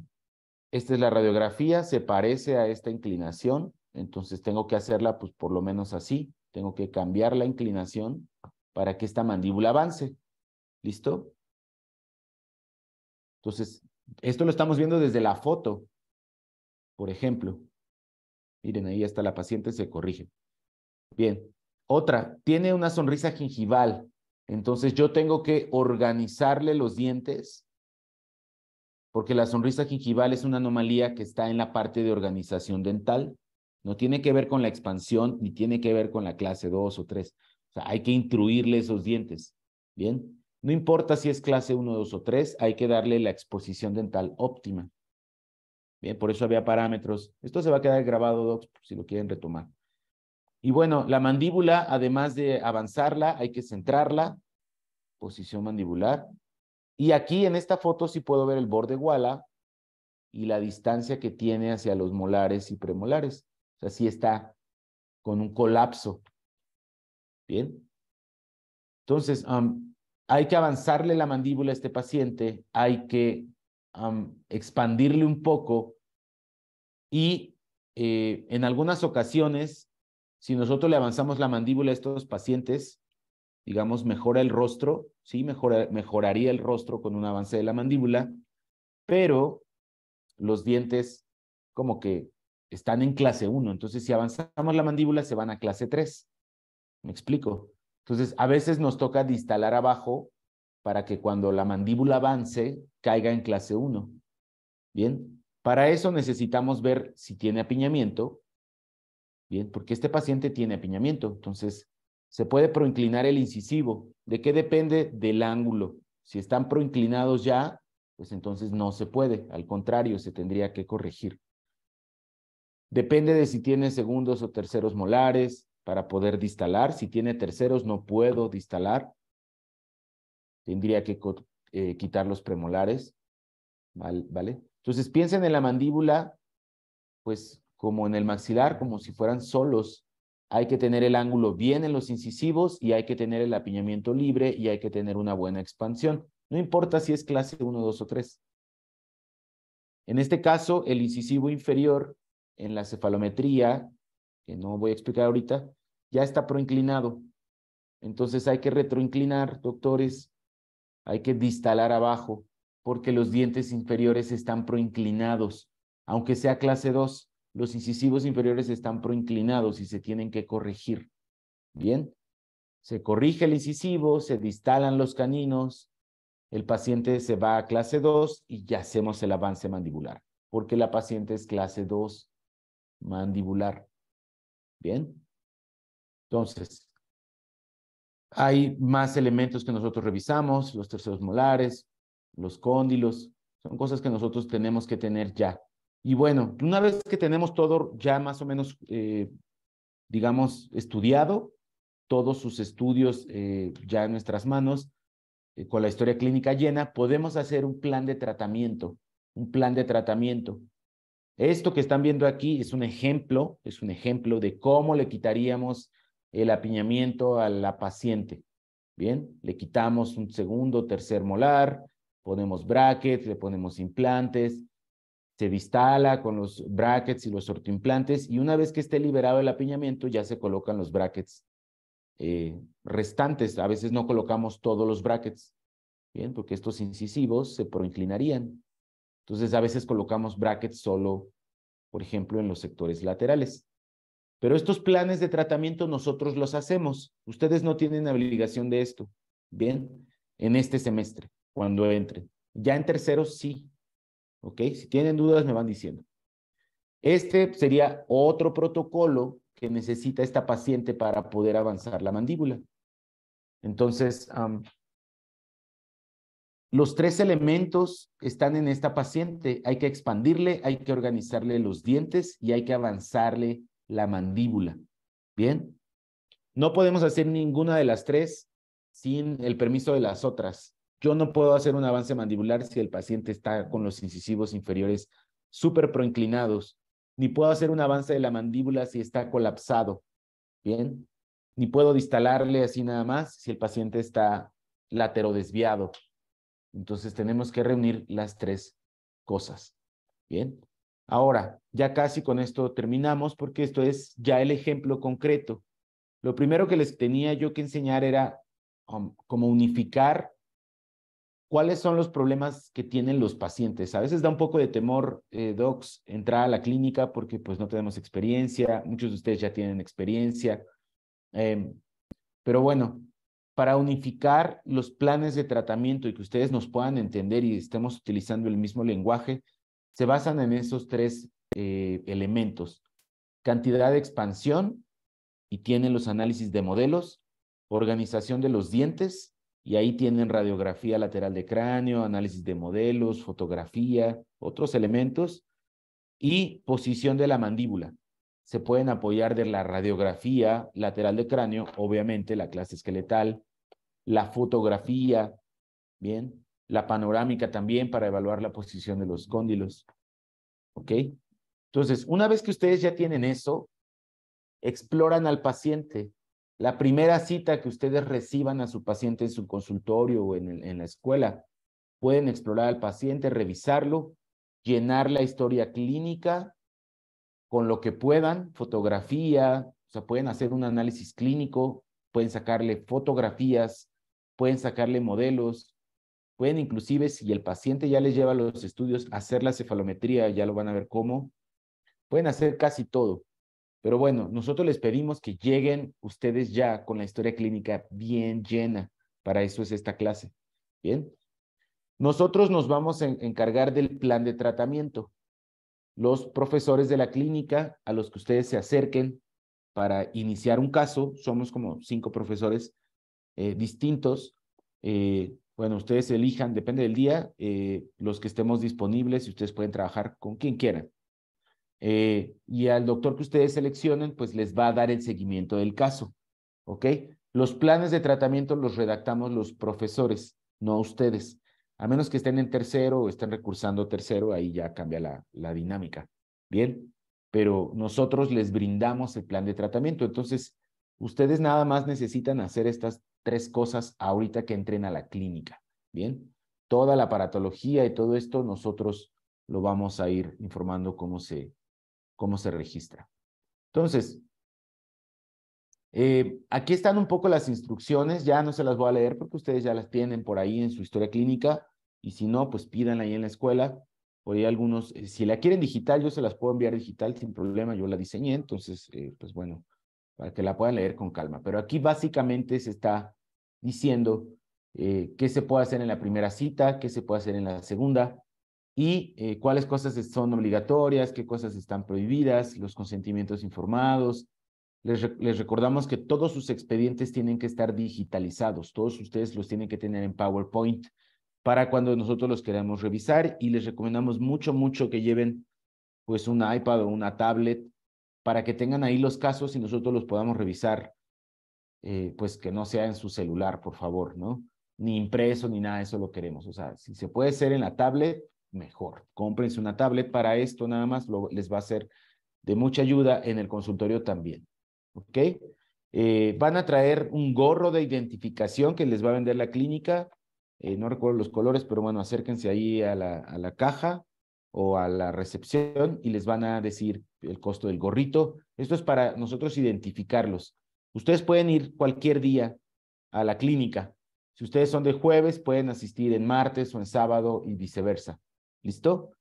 esta es la radiografía, se parece a esta inclinación, entonces tengo que hacerla pues por lo menos así, tengo que cambiar la inclinación para que esta mandíbula avance. ¿Listo? Entonces, esto lo estamos viendo desde la foto, por ejemplo. Miren, ahí está la paciente, se corrige. Bien. Otra, tiene una sonrisa gingival. Entonces yo tengo que organizarle los dientes porque la sonrisa gingival es una anomalía que está en la parte de organización dental. No tiene que ver con la expansión ni tiene que ver con la clase 2 o 3. O sea, hay que intruirle esos dientes. Bien, no importa si es clase 1, 2 o 3, hay que darle la exposición dental óptima. Bien, por eso había parámetros. Esto se va a quedar grabado, Docs, si lo quieren retomar. Y bueno, la mandíbula, además de avanzarla, hay que centrarla, posición mandibular. Y aquí en esta foto sí puedo ver el borde guala y la distancia que tiene hacia los molares y premolares. O sea, sí está con un colapso. Bien. Entonces, hay que avanzarle la mandíbula a este paciente, hay que expandirle un poco y eh, en algunas ocasiones si nosotros le avanzamos la mandíbula a estos pacientes, digamos, mejora el rostro, sí, mejoraría el rostro con un avance de la mandíbula, pero los dientes como que están en clase 1. Entonces, si avanzamos la mandíbula, se van a clase 3. ¿Me explico? Entonces, a veces nos toca distalar abajo para que cuando la mandíbula avance, caiga en clase 1. Bien, para eso necesitamos ver si tiene apiñamiento Bien, porque este paciente tiene apiñamiento, entonces se puede proinclinar el incisivo. ¿De qué depende? Del ángulo. Si están proinclinados ya, pues entonces no se puede, al contrario, se tendría que corregir. Depende de si tiene segundos o terceros molares para poder distalar. Si tiene terceros, no puedo distalar. Tendría que eh, quitar los premolares. ¿Vale? Entonces piensen en la mandíbula, pues como en el maxilar, como si fueran solos. Hay que tener el ángulo bien en los incisivos y hay que tener el apiñamiento libre y hay que tener una buena expansión. No importa si es clase 1, 2 o 3. En este caso, el incisivo inferior en la cefalometría, que no voy a explicar ahorita, ya está proinclinado. Entonces hay que retroinclinar, doctores, hay que distalar abajo, porque los dientes inferiores están proinclinados, aunque sea clase 2 los incisivos inferiores están proinclinados y se tienen que corregir. Bien, se corrige el incisivo, se distalan los caninos, el paciente se va a clase 2 y ya hacemos el avance mandibular, porque la paciente es clase 2 mandibular. Bien, entonces, hay más elementos que nosotros revisamos, los terceros molares, los cóndilos, son cosas que nosotros tenemos que tener ya. Y bueno, una vez que tenemos todo ya más o menos, eh, digamos, estudiado, todos sus estudios eh, ya en nuestras manos, eh, con la historia clínica llena, podemos hacer un plan de tratamiento, un plan de tratamiento. Esto que están viendo aquí es un ejemplo, es un ejemplo de cómo le quitaríamos el apiñamiento a la paciente. Bien, le quitamos un segundo, tercer molar, ponemos brackets, le ponemos implantes, se distala con los brackets y los ortoimplantes y una vez que esté liberado el apiñamiento ya se colocan los brackets eh, restantes. A veces no colocamos todos los brackets, ¿bien? Porque estos incisivos se proinclinarían. Entonces a veces colocamos brackets solo, por ejemplo, en los sectores laterales. Pero estos planes de tratamiento nosotros los hacemos. Ustedes no tienen obligación de esto, ¿bien? En este semestre, cuando entren. Ya en terceros sí, si tienen dudas, me van diciendo. Este sería otro protocolo que necesita esta paciente para poder avanzar la mandíbula. Entonces, los tres elementos están en esta paciente. Hay que expandirle, hay que organizarle los dientes y hay que avanzarle la mandíbula. Bien. No podemos hacer ninguna de las tres sin el permiso de las otras. Yo no puedo hacer un avance mandibular si el paciente está con los incisivos inferiores súper proinclinados, ni puedo hacer un avance de la mandíbula si está colapsado, ¿bien? Ni puedo distalarle así nada más si el paciente está laterodesviado. Entonces tenemos que reunir las tres cosas, ¿bien? Ahora, ya casi con esto terminamos porque esto es ya el ejemplo concreto. Lo primero que les tenía yo que enseñar era cómo um, como unificar ¿Cuáles son los problemas que tienen los pacientes? A veces da un poco de temor, eh, docs, entrar a la clínica porque pues no tenemos experiencia, muchos de ustedes ya tienen experiencia, em, pero bueno, para unificar los planes de tratamiento y que ustedes nos puedan entender y estemos utilizando el mismo lenguaje, se basan en esos tres eh, elementos. Cantidad de expansión, y tienen los análisis de modelos, organización de los dientes y ahí tienen radiografía lateral de cráneo, análisis de modelos, fotografía, otros elementos y posición de la mandíbula. Se pueden apoyar de la radiografía lateral de cráneo, obviamente la clase esqueletal, la fotografía, bien, la panorámica también para evaluar la posición de los cóndilos. ¿Ok? Entonces, una vez que ustedes ya tienen eso, exploran al paciente la primera cita que ustedes reciban a su paciente en su consultorio o en, la escuela. Pueden explorar al paciente, revisarlo, llenar la historia clínica con lo que puedan, fotografía, o sea, pueden hacer un análisis clínico, pueden sacarle fotografías, pueden sacarle modelos, pueden inclusive, si el paciente ya les lleva los estudios, hacer la cefalometría, ya lo van a ver cómo, pueden hacer casi todo. Pero bueno, nosotros les pedimos que lleguen ustedes ya con la historia clínica bien llena. Para eso es esta clase. Bien. Nosotros nos vamos a encargar del plan de tratamiento. Los profesores de la clínica a los que ustedes se acerquen para iniciar un caso, somos como cinco profesores eh, distintos. Eh, bueno, ustedes elijan, depende del día, eh, los que estemos disponibles y ustedes pueden trabajar con quien quieran. Eh, y al doctor que ustedes seleccionen, pues les va a dar el seguimiento del caso. ¿Ok? Los planes de tratamiento los redactamos los profesores, no ustedes. A menos que estén en tercero o estén recursando tercero, ahí ya cambia la, la dinámica. Bien, pero nosotros les brindamos el plan de tratamiento. Entonces, ustedes nada más necesitan hacer estas tres cosas ahorita que entren a la clínica. Bien, toda la paratología y todo esto nosotros lo vamos a ir informando cómo se, cómo se registra. Entonces, eh, aquí están un poco las instrucciones, ya no se las voy a leer porque ustedes ya las tienen por ahí en su historia clínica y si no, pues pídanla ahí en la escuela. Por ahí algunos, eh, si la quieren digital, yo se las puedo enviar digital sin problema, yo la diseñé, entonces, eh, pues bueno, para que la puedan leer con calma. Pero aquí básicamente se está diciendo qué se puede hacer en la primera cita, qué se puede hacer en la segunda, y eh, cuáles cosas son obligatorias, qué cosas están prohibidas, los consentimientos informados. Les, recordamos que todos sus expedientes tienen que estar digitalizados, todos ustedes los tienen que tener en PowerPoint para cuando nosotros los queramos revisar y les recomendamos mucho, mucho que lleven pues un iPad o una tablet para que tengan ahí los casos y nosotros los podamos revisar, eh, pues que no sea en su celular, por favor, ¿no? Ni impreso ni nada, eso lo queremos. O sea, si se puede hacer en la tablet, mejor. Cómprense una tablet para esto nada más, les va a ser de mucha ayuda en el consultorio también. ¿Ok? Eh, van a traer un gorro de identificación que les va a vender la clínica. Eh, no recuerdo los colores, pero bueno, acérquense ahí a la, a la caja o a la recepción y les van a decir el costo del gorrito. Esto es para nosotros identificarlos. Ustedes pueden ir cualquier día a la clínica. Si ustedes son de jueves, pueden asistir en martes o en sábado y viceversa. ¿Listo?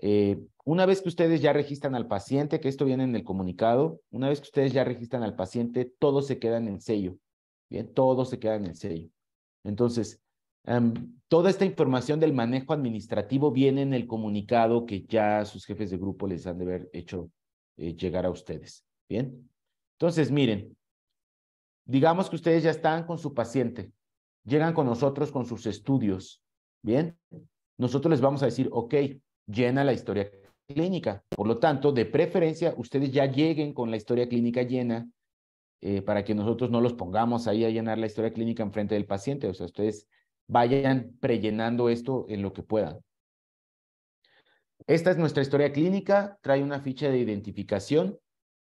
Eh, una vez que ustedes ya registran al paciente, que esto viene en el comunicado, una vez que ustedes ya registran al paciente, todo se queda en sello. Bien, todo se queda en sello. Entonces, em, toda esta información del manejo administrativo viene en el comunicado que ya sus jefes de grupo les han de haber hecho eh, llegar a ustedes. Bien. Entonces, miren, digamos que ustedes ya están con su paciente, llegan con nosotros con sus estudios. Bien nosotros les vamos a decir, ok, llena la historia clínica. Por lo tanto, de preferencia, ustedes ya lleguen con la historia clínica llena eh, para que nosotros no los pongamos ahí a llenar la historia clínica en frente del paciente. O sea, ustedes vayan prellenando esto en lo que puedan. Esta es nuestra historia clínica, trae una ficha de identificación.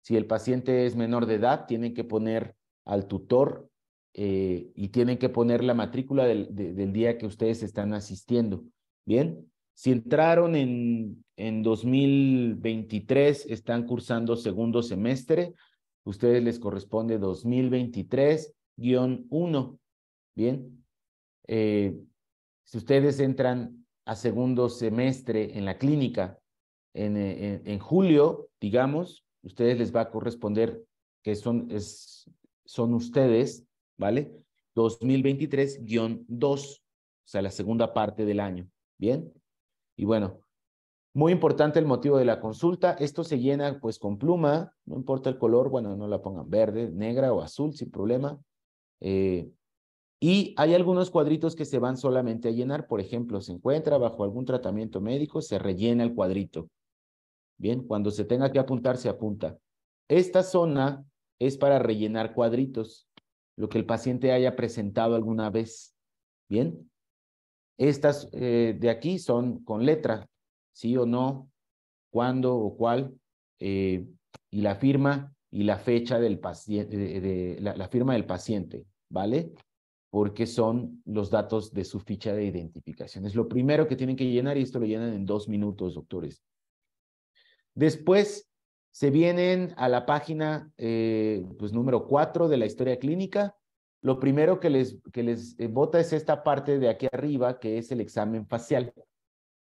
Si el paciente es menor de edad, tienen que poner al tutor eh, y tienen que poner la matrícula del día que ustedes están asistiendo. Bien, si entraron en, en 2023, están cursando segundo semestre, ustedes les corresponde 2023-1. Bien, eh, si ustedes entran a segundo semestre en la clínica eh, en, en, julio, digamos, ustedes les va a corresponder que son, es, son ustedes, ¿vale? 2023-2, o sea, la segunda parte del año. Bien. Y bueno, muy importante el motivo de la consulta. Esto se llena pues con pluma, no importa el color, bueno, no la pongan verde, negra o azul, sin problema. Eh, y hay algunos cuadritos que se van solamente a llenar. Por ejemplo, se encuentra bajo algún tratamiento médico, se rellena el cuadrito. Bien, cuando se tenga que apuntar, se apunta. Esta zona es para rellenar cuadritos, lo que el paciente haya presentado alguna vez. Bien, estas eh, de aquí son con letra, sí o no, cuándo o cuál, eh, y la firma y la fecha del paciente, la, firma del paciente, ¿vale? Porque son los datos de su ficha de identificación. Es lo primero que tienen que llenar y esto lo llenan en dos minutos, doctores. Después se vienen a la página eh, pues, número cuatro de la historia clínica, lo primero que les, les eh, bota es esta parte de aquí arriba, que es el examen facial.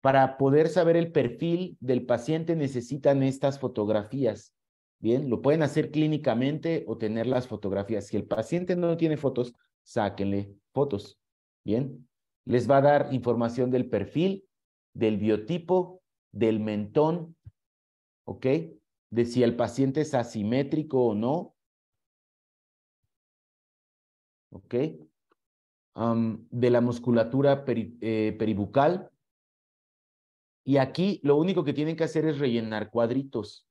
Para poder saber el perfil del paciente necesitan estas fotografías. Bien, lo pueden hacer clínicamente o tener las fotografías. Si el paciente no tiene fotos, sáquenle fotos. Bien, les va a dar información del perfil, del biotipo, del mentón, ¿ok? De si el paciente es asimétrico o no, ¿ok? de la musculatura eh, peribucal. Y aquí lo único que tienen que hacer es rellenar cuadritos.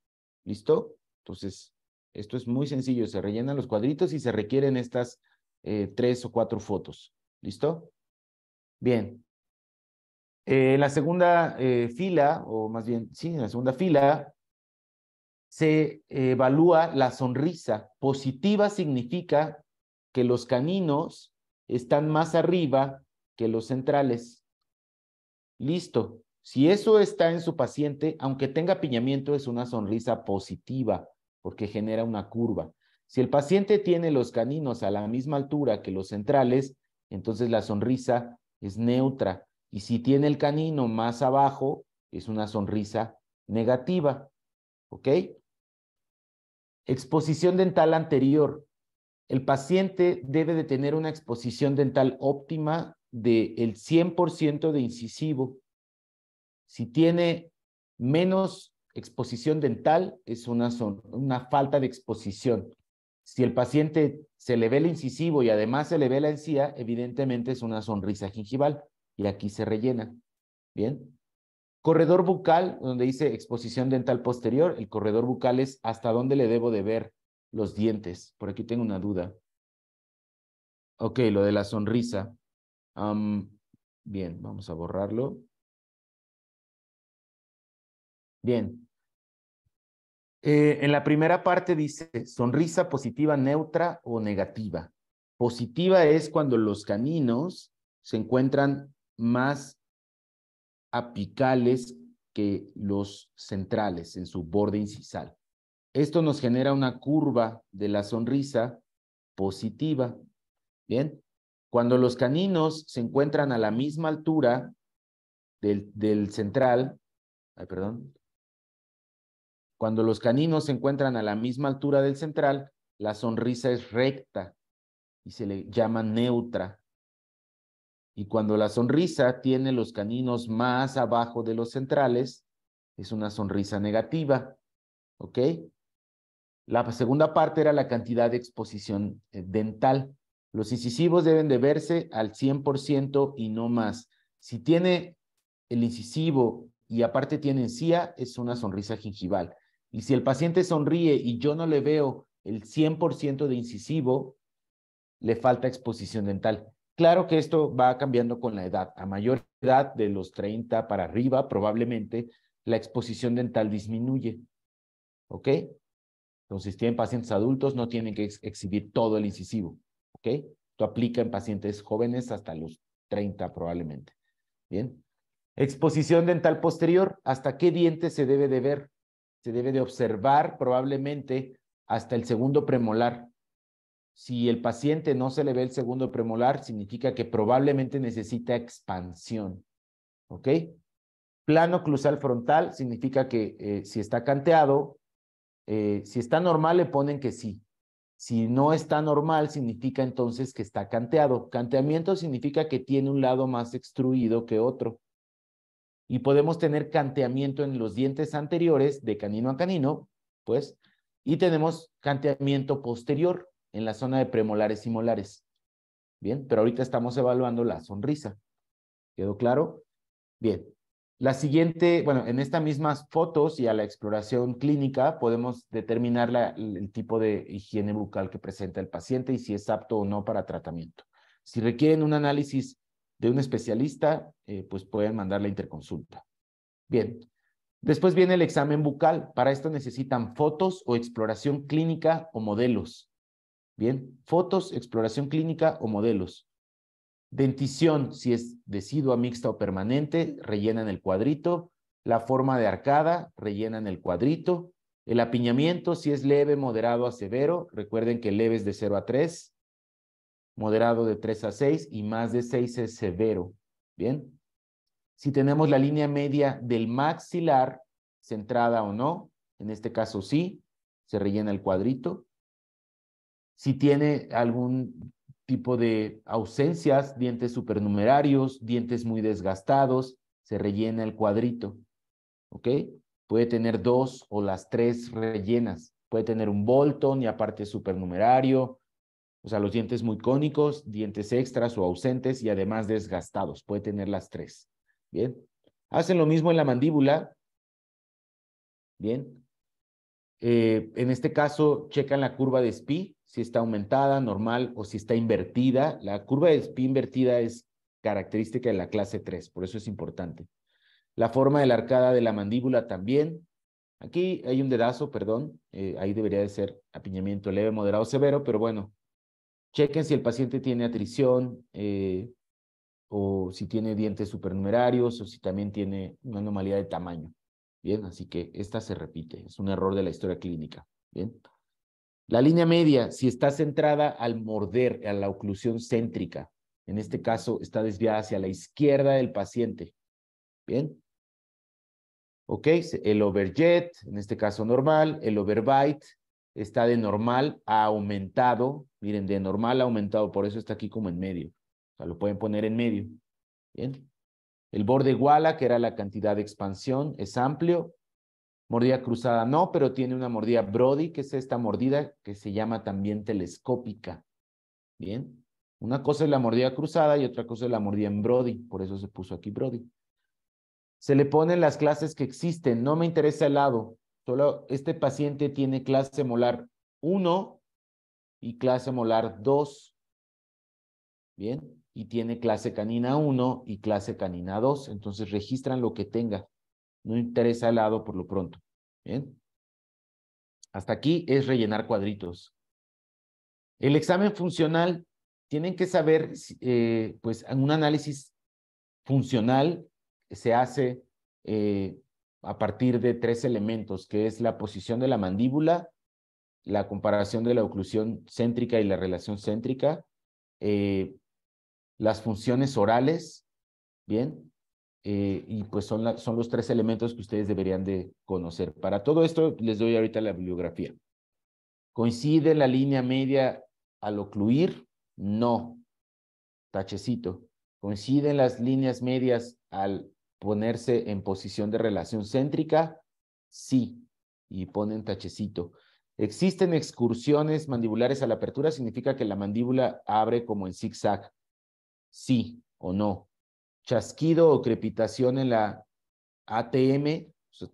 ¿Listo? Entonces, esto es muy sencillo. Se rellenan los cuadritos y se requieren estas eh, tres o cuatro fotos. ¿Listo? Bien. Eh, en la segunda fila, o más bien, sí, en la segunda fila, se evalúa la sonrisa. Positiva significa que los caninos están más arriba que los centrales. Listo. Si eso está en su paciente, aunque tenga piñamiento, es una sonrisa positiva porque genera una curva. Si el paciente tiene los caninos a la misma altura que los centrales, entonces la sonrisa es neutra. Y si tiene el canino más abajo, es una sonrisa negativa. ¿Ok? Exposición dental anterior el paciente debe de tener una exposición dental óptima del de 100% de incisivo. Si tiene menos exposición dental, es una, una falta de exposición. Si el paciente se le ve el incisivo y además se le ve la encía, evidentemente es una sonrisa gingival y aquí se rellena. Bien. Corredor bucal, donde dice exposición dental posterior, el corredor bucal es hasta dónde le debo de ver los dientes. Por aquí tengo una duda. Ok, lo de la sonrisa. bien, vamos a borrarlo. Bien. Eh, en la primera parte dice sonrisa positiva, neutra o negativa. Positiva es cuando los caninos se encuentran más apicales que los centrales en su borde incisal. Esto nos genera una curva de la sonrisa positiva. Bien, cuando los caninos se encuentran a la misma altura del, central, ay, perdón, cuando los caninos se encuentran a la misma altura del central, la sonrisa es recta y se le llama neutra. Y cuando la sonrisa tiene los caninos más abajo de los centrales, es una sonrisa negativa. ¿Ok? La segunda parte era la cantidad de exposición eh, dental. Los incisivos deben de verse al 100% y no más. Si tiene el incisivo y aparte tiene encía, es una sonrisa gingival. Y si el paciente sonríe y yo no le veo el 100% de incisivo, le falta exposición dental. Claro que esto va cambiando con la edad. A mayor edad, de los 30 para arriba, probablemente la exposición dental disminuye. ¿Ok? Entonces, si tienen pacientes adultos, no tienen que exhibir todo el incisivo, ¿ok? Esto aplica en pacientes jóvenes hasta los 30 probablemente. Bien. Exposición dental posterior, ¿hasta qué diente se debe de ver? Se debe de observar probablemente hasta el segundo premolar. Si el paciente no se le ve el segundo premolar, significa que probablemente necesita expansión. ¿Ok? Plano clusal frontal significa que eh, si está canteado, eh, si está normal le ponen que sí. Si no está normal, significa entonces que está canteado. Canteamiento significa que tiene un lado más extruido que otro. Y podemos tener canteamiento en los dientes anteriores, de canino a canino, pues, y tenemos canteamiento posterior en la zona de premolares y molares. Bien, pero ahorita estamos evaluando la sonrisa. ¿Quedó claro? Bien, la siguiente, bueno, en estas mismas fotos y a la exploración clínica podemos determinar el tipo de higiene bucal que presenta el paciente y si es apto o no para tratamiento. Si requieren un análisis de un especialista, eh, pues pueden mandar la interconsulta. Bien, después viene el examen bucal. Para esto necesitan fotos o exploración clínica o modelos. Bien, fotos, exploración clínica o modelos. Dentición, si es decidua, mixta o permanente, rellenan el cuadrito. La forma de arcada, rellenan el cuadrito. El apiñamiento, si es leve, moderado a severo, recuerden que leve es de 0 a 3, moderado de 3 a 6 y más de 6 es severo. Bien. Si tenemos la línea media del maxilar, centrada o no, en este caso sí, se rellena el cuadrito. Si tiene algún tipo de ausencias, dientes supernumerarios, dientes muy desgastados, se rellena el cuadrito, ¿ok? Puede tener dos o las tres rellenas, puede tener un Bolton y aparte supernumerario, o sea, los dientes muy cónicos, dientes extras o ausentes y además desgastados, puede tener las tres, ¿bien? Hacen lo mismo en la mandíbula, ¿bien? Eh, en este caso, checan la curva de SPI, si está aumentada, normal o si está invertida. La curva de SPI invertida es característica de la clase 3, por eso es importante. La forma de la arcada de la mandíbula también. Aquí hay un dedazo, perdón, eh, ahí debería de ser apiñamiento leve, moderado, severo, pero bueno, chequen si el paciente tiene atrición eh, o si tiene dientes supernumerarios o si también tiene una anomalía de tamaño. Bien, así que esta se repite, es un error de la historia clínica. Bien. La línea media, si está centrada al morder, a la oclusión céntrica, en este caso está desviada hacia la izquierda del paciente. Bien. Ok, el overjet, en este caso normal, el overbite está de normal a aumentado. Miren, de normal a aumentado, por eso está aquí como en medio. O sea, lo pueden poner en medio. Bien. El borde iguala, que era la cantidad de expansión, es amplio. Mordida cruzada no, pero tiene una mordida Brody, que es esta mordida que se llama también telescópica. Bien, una cosa es la mordida cruzada y otra cosa es la mordida en Brody, por eso se puso aquí Brody. Se le ponen las clases que existen, no me interesa el lado, solo este paciente tiene clase molar 1 y clase molar 2. Bien, y tiene clase canina 1 y clase canina 2, entonces registran lo que tenga no interesa al lado por lo pronto. Bien. Hasta aquí es rellenar cuadritos. El examen funcional, tienen que saber, eh, pues, pues, un análisis funcional se hace eh, a partir de tres elementos, que es la posición de la mandíbula, la comparación de la oclusión céntrica y la relación céntrica, eh, las funciones orales, ¿bien? Eh, y pues son, los tres elementos que ustedes deberían de conocer. Para todo esto les doy ahorita la bibliografía. ¿Coincide la línea media al ocluir? No. Tachecito. ¿Coinciden las líneas medias al ponerse en posición de relación céntrica? Sí. Y ponen tachecito. Existen excursiones mandibulares a la apertura, significa que la mandíbula abre como en zigzag. Sí o no chasquido o crepitación en la ATM,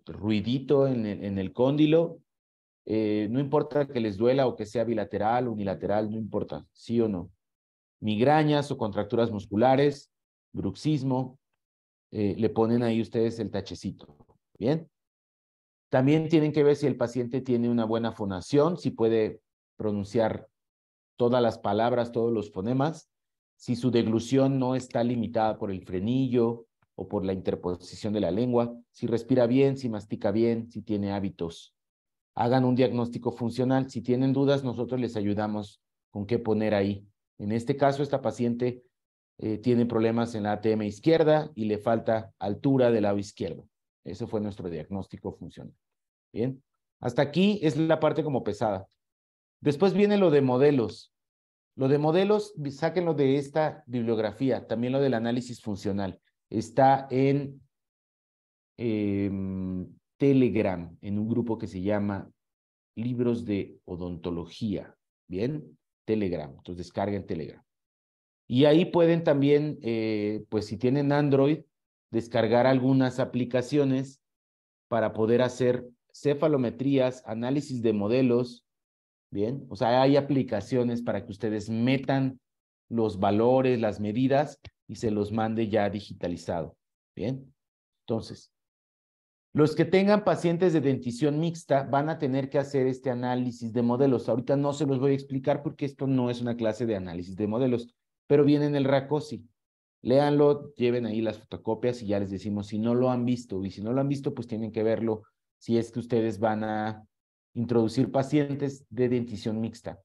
ruidito en, en el cóndilo, eh, no importa que les duela o que sea bilateral, unilateral, no importa, sí o no. Migrañas o contracturas musculares, bruxismo, eh, le ponen ahí ustedes el tachecito. Bien. También tienen que ver si el paciente tiene una buena fonación, si puede pronunciar todas las palabras, todos los fonemas si su deglución no está limitada por el frenillo o por la interposición de la lengua, si respira bien, si mastica bien, si tiene hábitos. Hagan un diagnóstico funcional. Si tienen dudas, nosotros les ayudamos con qué poner ahí. En este caso, esta paciente eh, tiene problemas en la ATM izquierda y le falta altura del lado izquierdo. Ese fue nuestro diagnóstico funcional. Bien, hasta aquí es la parte como pesada. Después viene lo de modelos. Lo de modelos, sáquenlo de esta bibliografía, también lo del análisis funcional. Está en em, Telegram, en un grupo que se llama Libros de Odontología. Bien, Telegram, entonces descarguen Telegram. Y ahí pueden también, eh, pues si tienen Android, descargar algunas aplicaciones para poder hacer cefalometrías, análisis de modelos, Bien, o sea, hay aplicaciones para que ustedes metan los valores, las medidas y se los mande ya digitalizado. Bien, entonces, los que tengan pacientes de dentición mixta van a tener que hacer este análisis de modelos. Ahorita no se los voy a explicar porque esto no es una clase de análisis de modelos, pero viene en el RACOSI. Léanlo, lleven ahí las fotocopias y ya les decimos si no lo han visto. Y si no lo han visto, pues tienen que verlo si es que ustedes van a introducir pacientes de dentición mixta,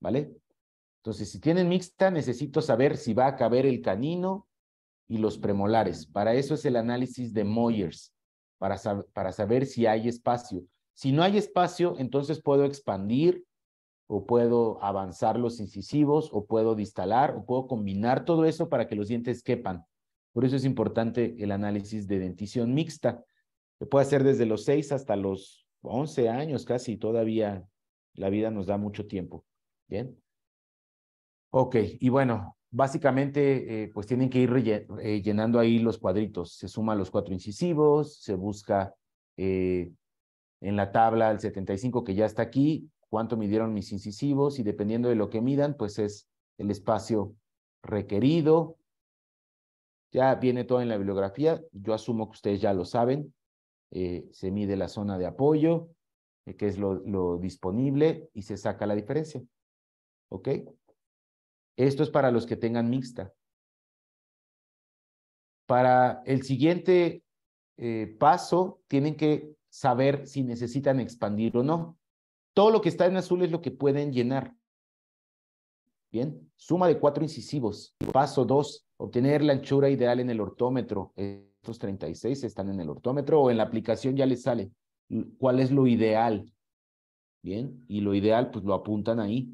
¿vale? Entonces, si tienen mixta, necesito saber si va a caber el canino y los premolares. Para eso es el análisis de Moyers, para, para saber si hay espacio. Si no hay espacio, entonces puedo expandir o puedo avanzar los incisivos o puedo distalar o puedo combinar todo eso para que los dientes quepan. Por eso es importante el análisis de dentición mixta. Se puede hacer desde los 6 hasta los 11 años casi, todavía la vida nos da mucho tiempo. Bien. Ok, y bueno, básicamente eh, pues tienen que ir eh, llenando ahí los cuadritos. Se suman los cuatro incisivos, se busca eh, en la tabla el 75 que ya está aquí, cuánto midieron mis incisivos y dependiendo de lo que midan, pues es el espacio requerido. Ya viene todo en la bibliografía, yo asumo que ustedes ya lo saben. Eh, se mide la zona de apoyo, eh, que es lo, disponible, y se saca la diferencia. ¿Ok? Esto es para los que tengan mixta. Para el siguiente eh, paso, tienen que saber si necesitan expandir o no. Todo lo que está en azul es lo que pueden llenar. Bien, suma de cuatro incisivos. Paso dos, obtener la anchura ideal en el ortómetro. 36 están en el ortómetro o en la aplicación ya les sale cuál es lo ideal. Bien, y lo ideal pues lo apuntan ahí.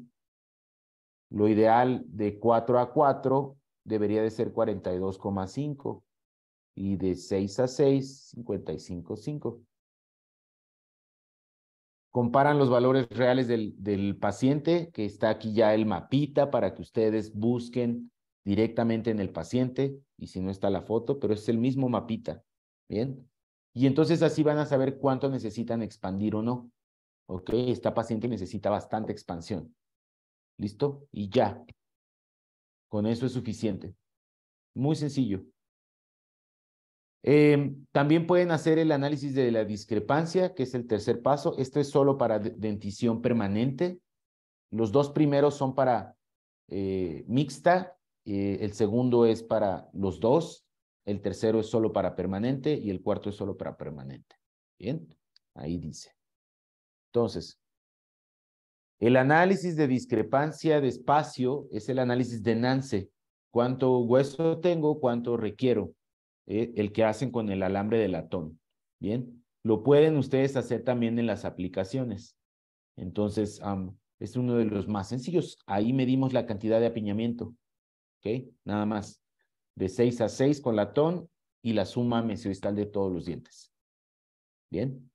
Lo ideal de 4 a 4 debería de ser 42,5 y de 6 a 6, 55,5. Comparan los valores reales del, del paciente, que está aquí ya el mapita para que ustedes busquen directamente en el paciente y si no está la foto, pero es el mismo mapita, ¿bien? Y entonces así van a saber cuánto necesitan expandir o no. ¿Ok? Esta paciente necesita bastante expansión. ¿Listo? Y ya. Con eso es suficiente. Muy sencillo. Em, también pueden hacer el análisis de la discrepancia, que es el tercer paso. Este es solo para dentición permanente. Los dos primeros son para eh, mixta eh, el segundo es para los dos, el tercero es solo para permanente y el cuarto es solo para permanente. Bien, ahí dice. Entonces, el análisis de discrepancia de espacio es el análisis de Nance. ¿Cuánto hueso tengo? ¿Cuánto requiero? Eh, el que hacen con el alambre de latón. Bien, lo pueden ustedes hacer también en las aplicaciones. Entonces, es uno de los más sencillos. Ahí medimos la cantidad de apiñamiento. ¿ok? Nada más. De 6 a 6 con latón y la suma mesiodistal de todos los dientes. Bien.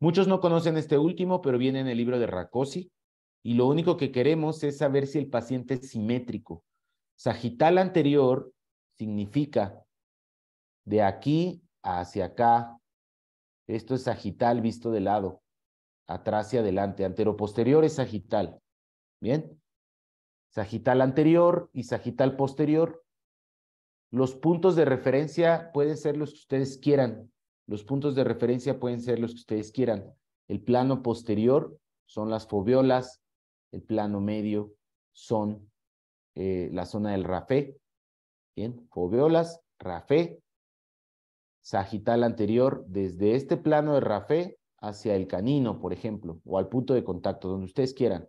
Muchos no conocen este último, pero viene en el libro de Racosi. Y lo único que queremos es saber si el paciente es simétrico. Sagital anterior significa de aquí hacia acá. Esto es sagital visto de lado, atrás y adelante. Anteroposterior es sagital. Bien sagital anterior y sagital posterior. Los puntos de referencia pueden ser los que ustedes quieran. Los puntos de referencia pueden ser los que ustedes quieran. El plano posterior son las foveolas, el plano medio son eh, la zona del rafé. Bien, foveolas, rafé, sagital anterior, desde este plano de rafé hacia el canino, por ejemplo, o al punto de contacto, donde ustedes quieran.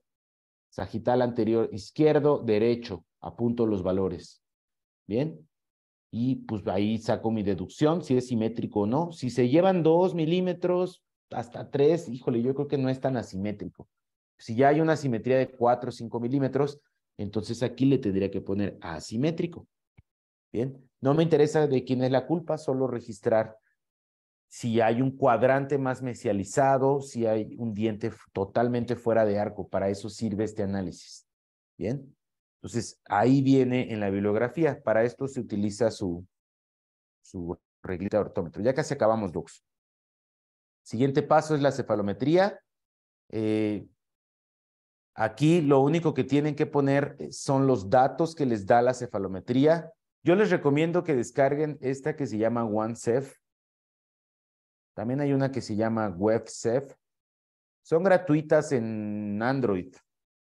Sagital anterior, izquierdo, derecho. Apunto los valores. Bien. Y pues ahí saco mi deducción, si es simétrico o no. Si se llevan dos milímetros hasta tres, híjole, yo creo que no es tan asimétrico. Si ya hay una simetría de cuatro o cinco milímetros, entonces aquí le tendría que poner asimétrico. Bien. No me interesa de quién es la culpa, solo registrar si hay un cuadrante más mesializado, si hay un diente totalmente fuera de arco. Para eso sirve este análisis. Bien. Entonces, ahí viene en la bibliografía. Para esto se utiliza su, su reglita de ortómetro. Ya casi acabamos, Dux. Siguiente paso es la cefalometría. Eh, aquí lo único que tienen que poner eh, son los datos que les da la cefalometría. Yo les recomiendo que descarguen esta que se llama OneCef también hay una que se llama WebSafe. Son gratuitas en Android.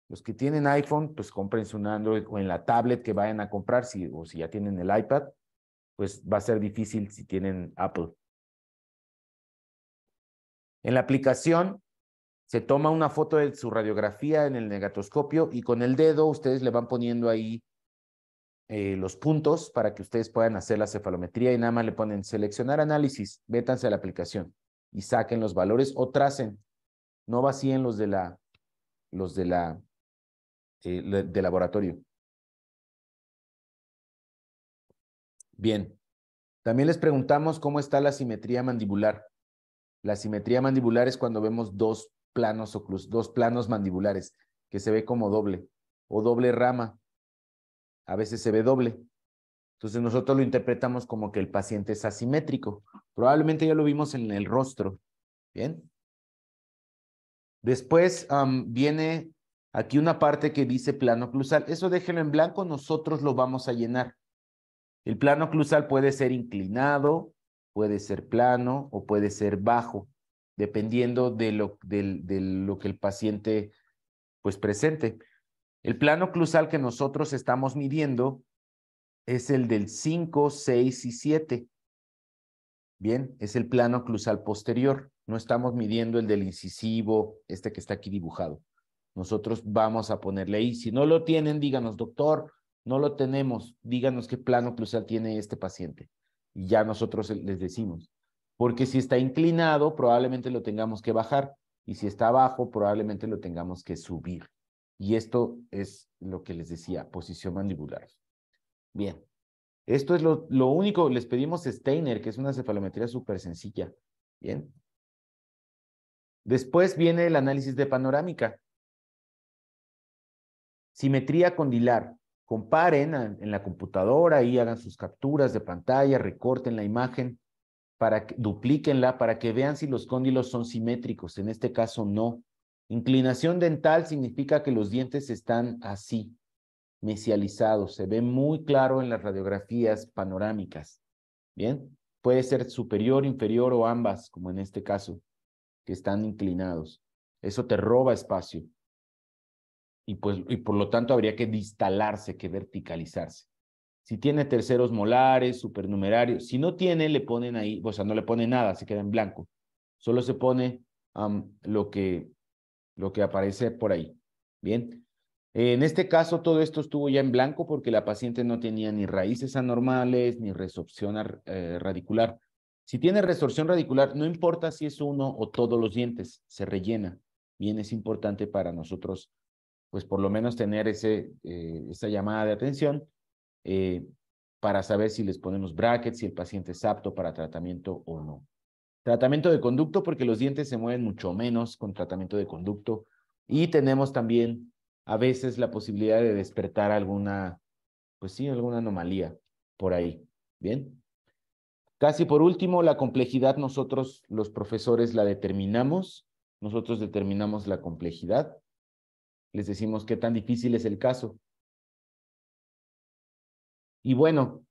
Los que tienen iPhone, pues compren su Android o en la tablet que vayan a comprar, si, o si ya tienen el iPad, pues va a ser difícil si tienen Apple. En la aplicación se toma una foto de su radiografía en el negatoscopio y con el dedo ustedes le van poniendo ahí eh, los puntos para que ustedes puedan hacer la cefalometría y nada más le ponen seleccionar análisis, vétanse a la aplicación y saquen los valores o tracen, no vacíen los de la, los de la, eh, de laboratorio. Bien, también les preguntamos cómo está la simetría mandibular. La simetría mandibular es cuando vemos dos planos oclus, dos planos mandibulares, que se ve como doble o doble rama a veces se ve doble. Entonces nosotros lo interpretamos como que el paciente es asimétrico. Probablemente ya lo vimos en el rostro. ¿Bien? Después viene aquí una parte que dice plano clusal. Eso déjenlo en blanco, nosotros lo vamos a llenar. El plano clusal puede ser inclinado, puede ser plano o puede ser bajo, dependiendo de lo, lo que el paciente pues presente. El plano clusal que nosotros estamos midiendo es el del 5, 6 y 7. Bien, es el plano clusal posterior. No estamos midiendo el del incisivo, este que está aquí dibujado. Nosotros vamos a ponerle ahí. Si no lo tienen, díganos, doctor, no lo tenemos. Díganos qué plano clusal tiene este paciente. Y ya nosotros les decimos. Porque si está inclinado, probablemente lo tengamos que bajar. Y si está abajo, probablemente lo tengamos que subir. Y esto es lo que les decía, posición mandibular. Bien, esto es lo, único, les pedimos Steiner, que es una cefalometría súper sencilla. Bien. Después viene el análisis de panorámica. Simetría condilar. Comparen en la computadora y hagan sus capturas de pantalla, recorten la imagen, para que, duplíquenla para que vean si los cóndilos son simétricos. En este caso no. Inclinación dental significa que los dientes están así, mesializados, se ve muy claro en las radiografías panorámicas. Bien, puede ser superior, inferior o ambas, como en este caso, que están inclinados. Eso te roba espacio. Y, pues, y por lo tanto habría que distalarse, que verticalizarse. Si tiene terceros molares, supernumerarios, si no tiene, le ponen ahí, o sea, no le pone nada, se queda en blanco. Solo se pone lo que lo que aparece por ahí. Bien. En este caso, todo esto estuvo ya en blanco porque la paciente no tenía ni raíces anormales ni resorción eh, radicular. Si tiene resorción radicular, no importa si es uno o todos los dientes, se rellena. Bien, es importante para nosotros, pues por lo menos tener ese, eh, esa llamada de atención eh, para saber si les ponemos brackets, si el paciente es apto para tratamiento o no. Tratamiento de conducto porque los dientes se mueven mucho menos con tratamiento de conducto y tenemos también a veces la posibilidad de despertar alguna, pues sí, alguna anomalía por ahí. Bien. Casi por último, la complejidad nosotros los profesores la determinamos, nosotros determinamos la complejidad, les decimos qué tan difícil es el caso. Y bueno,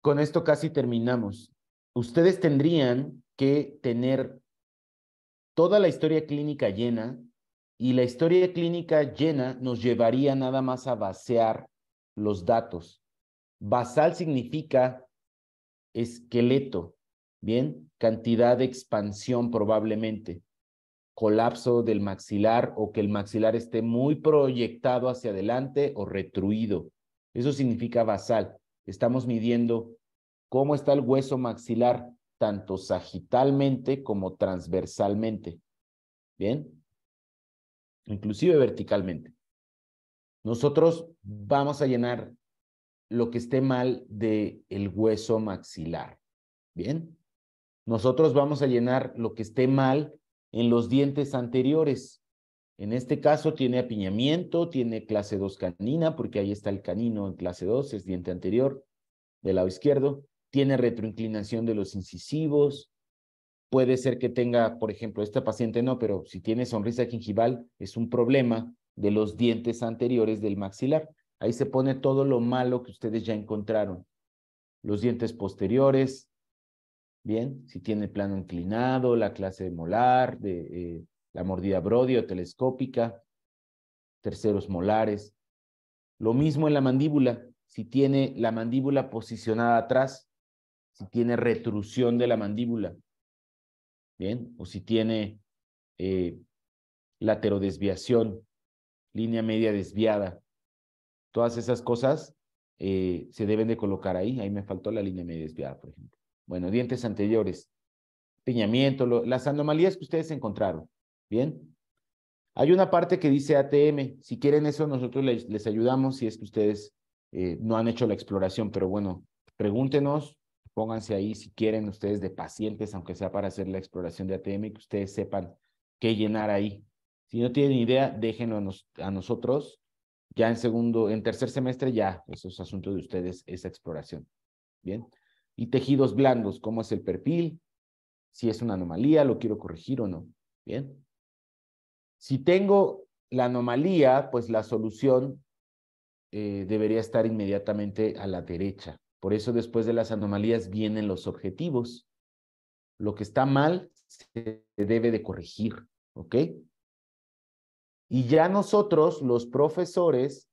con esto casi terminamos ustedes tendrían que tener toda la historia clínica llena y la historia clínica llena nos llevaría nada más a vaciar los datos. Basal significa esqueleto, ¿bien? Cantidad de expansión probablemente, colapso del maxilar o que el maxilar esté muy proyectado hacia adelante o retruido. Eso significa basal. Estamos midiendo cómo está el hueso maxilar, tanto sagitalmente como transversalmente. ¿Bien? Inclusive verticalmente. Nosotros vamos a llenar lo que esté mal del el hueso maxilar. ¿Bien? Nosotros vamos a llenar lo que esté mal en los dientes anteriores. En este caso tiene apiñamiento, tiene clase 2 canina, porque ahí está el canino en clase 2, es diente anterior del lado izquierdo tiene retroinclinación de los incisivos, puede ser que tenga, por ejemplo, esta paciente no, pero si tiene sonrisa gingival, es un problema de los dientes anteriores del maxilar. Ahí se pone todo lo malo que ustedes ya encontraron. Los dientes posteriores, bien, si tiene plano inclinado, la clase molar, de, eh, la mordida brodio telescópica, terceros molares. Lo mismo en la mandíbula, si tiene la mandíbula posicionada atrás, si tiene retrusión de la mandíbula, ¿bien? O si tiene eh, laterodesviación, línea media desviada. Todas esas cosas eh, se deben de colocar ahí. Ahí me faltó la línea media desviada, por ejemplo. Bueno, dientes anteriores, piñamiento, las anomalías que ustedes encontraron, ¿bien? Hay una parte que dice ATM. Si quieren eso, nosotros les, ayudamos si es que ustedes eh, no han hecho la exploración, pero bueno, pregúntenos, Pónganse ahí si quieren ustedes de pacientes, aunque sea para hacer la exploración de ATM, que ustedes sepan qué llenar ahí. Si no tienen idea, déjenlo a, nosotros. Ya en segundo, en tercer semestre, ya, eso pues, es asunto de ustedes, esa exploración. Bien. Y tejidos blandos, cómo es el perfil, si es una anomalía, lo quiero corregir o no. Bien. Si tengo la anomalía, pues la solución eh, debería estar inmediatamente a la derecha. Por eso después de las anomalías vienen los objetivos. Lo que está mal se debe de corregir, ¿ok? Y ya nosotros, los profesores,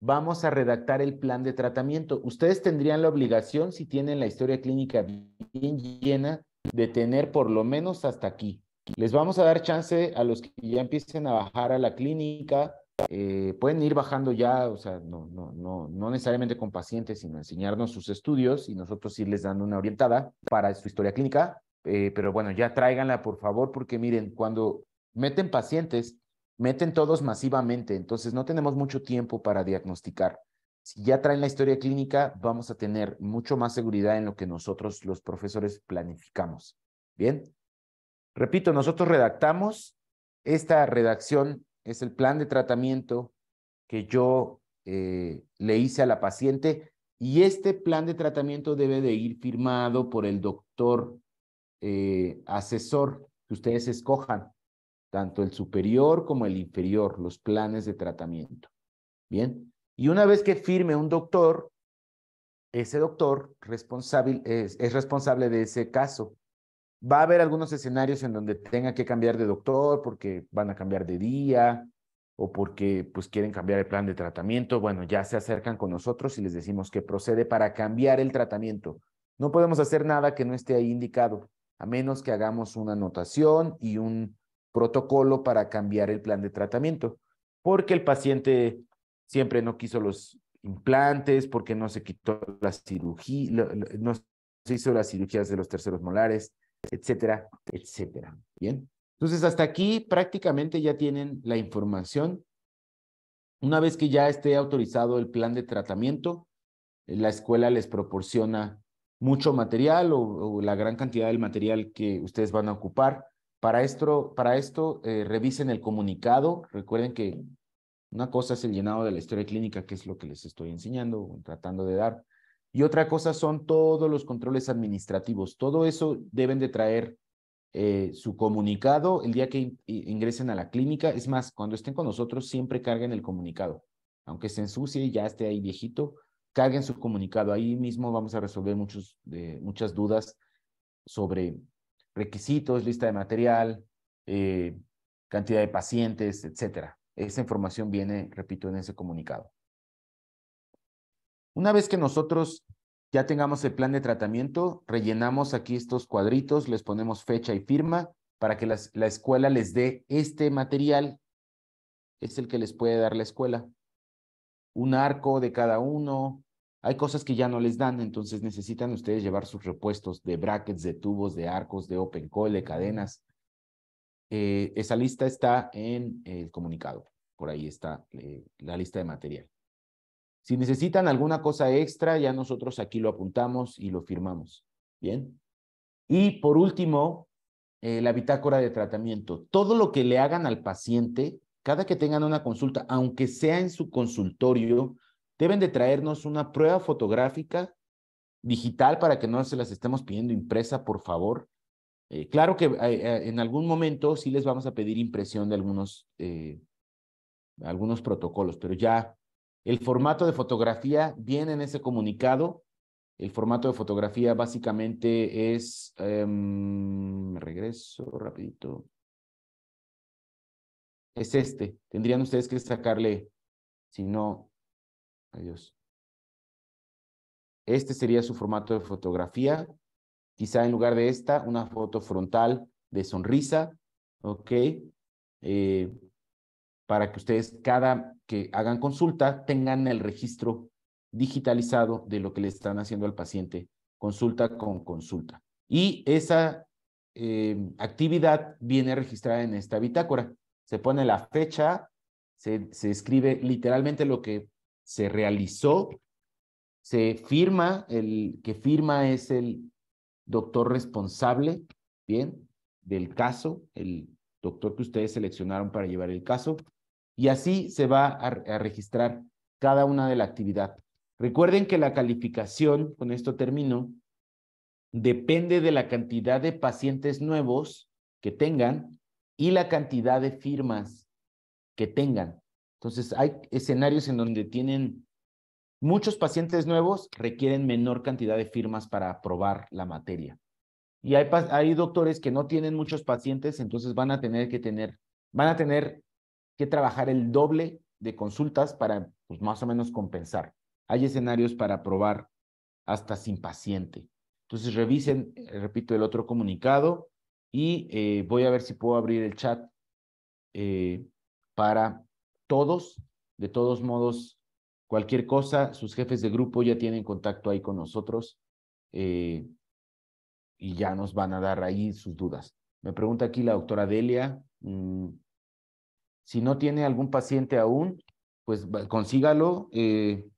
vamos a redactar el plan de tratamiento. Ustedes tendrían la obligación, si tienen la historia clínica bien llena, de tener por lo menos hasta aquí. Les vamos a dar chance a los que ya empiecen a bajar a la clínica, eh, pueden ir bajando ya, o sea, no, no, no, no necesariamente con pacientes, sino enseñarnos sus estudios y nosotros irles dando una orientada para su historia clínica. Eh, pero bueno, ya tráiganla, por favor, porque miren, cuando meten pacientes, meten todos masivamente, entonces no tenemos mucho tiempo para diagnosticar. Si ya traen la historia clínica, vamos a tener mucho más seguridad en lo que nosotros los profesores planificamos. Bien. Repito, nosotros redactamos, esta redacción es el plan de tratamiento que yo eh, le hice a la paciente y este plan de tratamiento debe de ir firmado por el doctor eh, asesor que ustedes escojan, tanto el superior como el inferior, los planes de tratamiento. Bien, y una vez que firme un doctor, ese doctor responsable es responsable de ese caso. Va a haber algunos escenarios en donde tenga que cambiar de doctor porque van a cambiar de día o porque pues quieren cambiar el plan de tratamiento. Bueno, ya se acercan con nosotros y les decimos que procede para cambiar el tratamiento. No podemos hacer nada que no esté ahí indicado, a menos que hagamos una anotación y un protocolo para cambiar el plan de tratamiento, porque el paciente siempre no quiso los implantes, porque no se quitó la cirugía, no se hizo las cirugías de los terceros molares, etcétera, etcétera. Bien. Entonces, hasta aquí prácticamente ya tienen la información. Una vez que ya esté autorizado el plan de tratamiento, eh, la escuela les proporciona mucho material o, la gran cantidad del material que ustedes van a ocupar. Para esto, para esto eh, revisen el comunicado. Recuerden que una cosa es el llenado de la historia clínica, que es lo que les estoy enseñando, o tratando de dar. Y otra cosa son todos los controles administrativos. Todo eso deben de traer eh, su comunicado el día que ingresen a la clínica. Es más, cuando estén con nosotros, siempre carguen el comunicado. Aunque se ensucie y ya esté ahí viejito, carguen su comunicado. Ahí mismo vamos a resolver muchos, eh, muchas dudas sobre requisitos, lista de material, eh, cantidad de pacientes, etcétera. Esa información viene, repito, en ese comunicado. Una vez que nosotros ya tengamos el plan de tratamiento, rellenamos aquí estos cuadritos, les ponemos fecha y firma para que la escuela les dé este material. Es el que les puede dar la escuela. Un arco de cada uno. Hay cosas que ya no les dan, entonces necesitan ustedes llevar sus repuestos de brackets, de tubos, de arcos, de open call, de cadenas. Eh, esa lista está en el comunicado. Por ahí está eh, la lista de material. Si necesitan alguna cosa extra, ya nosotros aquí lo apuntamos y lo firmamos. Bien. Y por último, eh, la bitácora de tratamiento. Todo lo que le hagan al paciente, cada que tengan una consulta, aunque sea en su consultorio, deben de traernos una prueba fotográfica digital para que no se las estemos pidiendo impresa, por favor. Eh, claro que eh, en algún momento sí les vamos a pedir impresión de algunos, algunos protocolos, pero ya el formato de fotografía viene en ese comunicado. El formato de fotografía básicamente es, em, Me regreso rapidito, es este. Tendrían ustedes que sacarle, si no, adiós. Este sería su formato de fotografía. Quizá en lugar de esta, una foto frontal de sonrisa, ¿ok? Eh, para que ustedes cada que hagan consulta tengan el registro digitalizado de lo que le están haciendo al paciente, consulta con consulta. Y esa eh, actividad viene registrada en esta bitácora. Se pone la fecha, se, se escribe literalmente lo que se realizó, se firma, el que firma es el doctor responsable, ¿bien? Del caso, el doctor que ustedes seleccionaron para llevar el caso. Y así se va a, registrar cada una de la actividad. Recuerden que la calificación, con esto termino, depende de la cantidad de pacientes nuevos que tengan y la cantidad de firmas que tengan. Entonces, hay escenarios en donde tienen muchos pacientes nuevos, requieren menor cantidad de firmas para aprobar la materia. Y hay, hay doctores que no tienen muchos pacientes, entonces van a tener que tener, van a tener que trabajar el doble de consultas para pues, más o menos compensar. Hay escenarios para probar hasta sin paciente. Entonces revisen, eh, repito, el otro comunicado y eh, voy a ver si puedo abrir el chat eh, para todos. De todos modos, cualquier cosa, sus jefes de grupo ya tienen contacto ahí con nosotros y ya nos van a dar ahí sus dudas. Me pregunta aquí la doctora Delia, mm, si no tiene algún paciente aún, pues consígalo. Eh,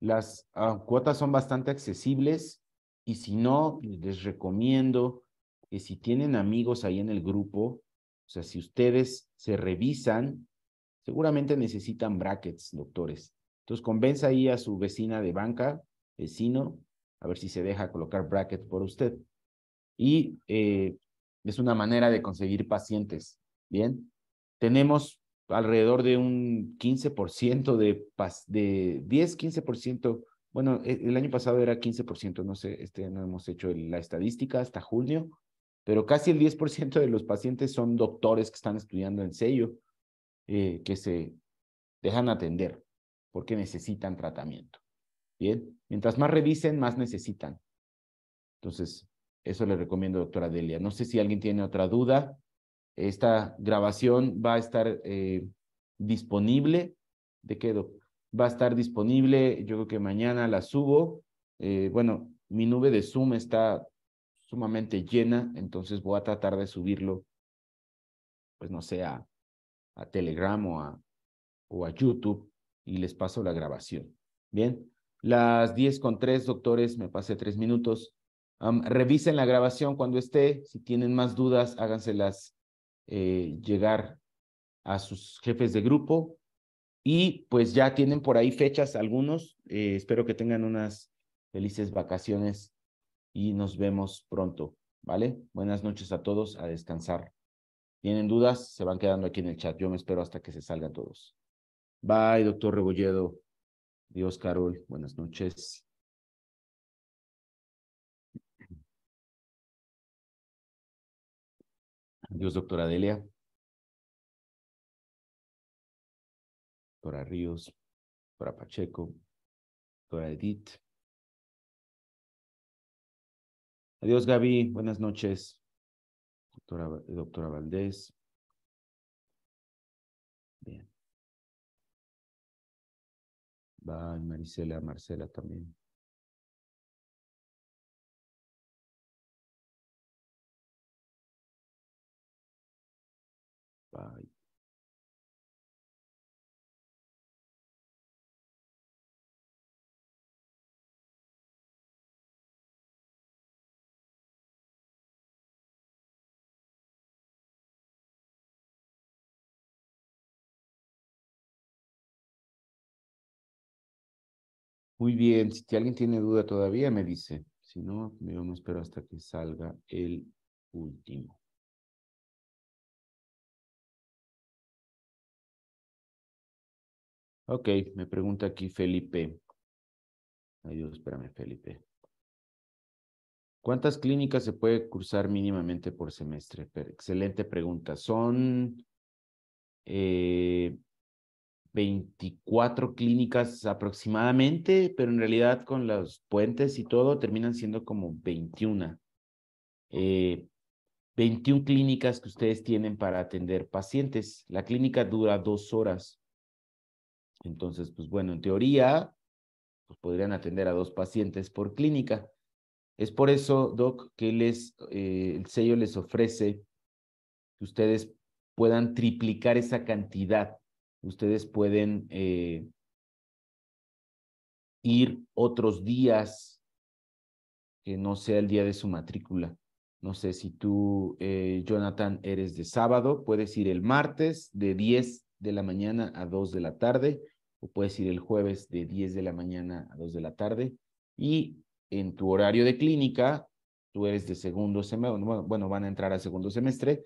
las ah, cuotas son bastante accesibles y si no, les recomiendo que si tienen amigos ahí en el grupo, o sea, si ustedes se revisan, seguramente necesitan brackets, doctores. Entonces, convenza ahí a su vecina de banca, vecino, a ver si se deja colocar brackets por usted. Y eh, es una manera de conseguir pacientes, ¿bien? tenemos alrededor de un 15% de, de 10-15%, bueno, e, el año pasado era 15%, no sé, este no hemos hecho la estadística hasta junio, pero casi el 10% de los pacientes son doctores que están estudiando en sello, eh, que se dejan atender porque necesitan tratamiento. Bien, mientras más revisen, más necesitan. Entonces, eso le recomiendo, doctora Delia. No sé si alguien tiene otra duda. Esta grabación va a estar eh, disponible. ¿De qué? Va a estar disponible, yo creo que mañana la subo. Eh, bueno, mi nube de Zoom está sumamente llena, entonces voy a tratar de subirlo, pues no sé, a, a Telegram o a, YouTube y les paso la grabación. Bien, las 10 con 3, doctores, me pasé tres minutos. revisen la grabación cuando esté. Si tienen más dudas, háganselas eh, llegar a sus jefes de grupo y pues ya tienen por ahí fechas algunos. Eh, espero que tengan unas felices vacaciones y nos vemos pronto, ¿vale? Buenas noches a todos, a descansar. Tienen dudas, se van quedando aquí en el chat. Yo me espero hasta que se salgan todos. Bye, doctor Rebolledo. Dios, Carol. Buenas noches. Adiós, doctora Delia. Doctora Ríos, doctora Pacheco, doctora Edith. Adiós, Gaby. Buenas noches. Doctora, doctora Valdés. Bien. Va Maricela, Marcela también. Muy bien, si alguien tiene duda todavía me dice, si no, yo me espero hasta que salga el último. Ok, me pregunta aquí Felipe. Ay Dios, espérame, Felipe. ¿Cuántas clínicas se puede cursar mínimamente por semestre? Excelente pregunta. Son 24 eh, clínicas aproximadamente, pero en realidad con los puentes y todo terminan siendo como 21. 21 eh, clínicas que ustedes tienen para atender pacientes. La clínica dura dos horas. Entonces, pues bueno, en teoría, pues podrían atender a dos pacientes por clínica. Es por eso, Doc, que les, eh, el sello les ofrece que ustedes puedan triplicar esa cantidad. Ustedes pueden eh, ir otros días que no sea el día de su matrícula. No sé si tú, eh, Jonathan, eres de sábado, puedes ir el martes de 10 de la mañana a 2 de la tarde o puedes ir el jueves de 10 de la mañana a 2 de la tarde. Y en tu horario de clínica, tú eres de segundo semestre, bueno, van a entrar a segundo semestre.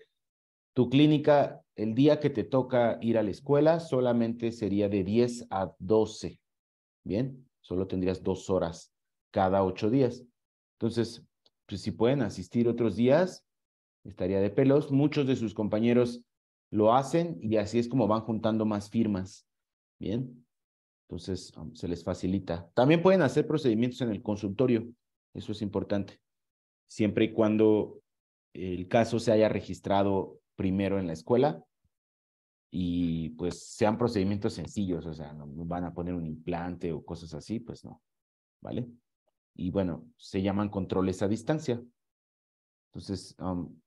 Tu clínica, el día que te toca ir a la escuela, solamente sería de 10 a 12. Bien, solo tendrías dos horas cada ocho días. Entonces, pues, si pueden asistir otros días, estaría de pelos. Muchos de sus compañeros lo hacen y así es como van juntando más firmas. Bien. Entonces, um, se les facilita. También pueden hacer procedimientos en el consultorio, eso es importante, siempre y cuando el caso se haya registrado primero en la escuela y pues sean procedimientos sencillos, o sea, no van a poner un implante o cosas así, pues no, ¿vale? Y bueno, se llaman controles a distancia. Entonces, um,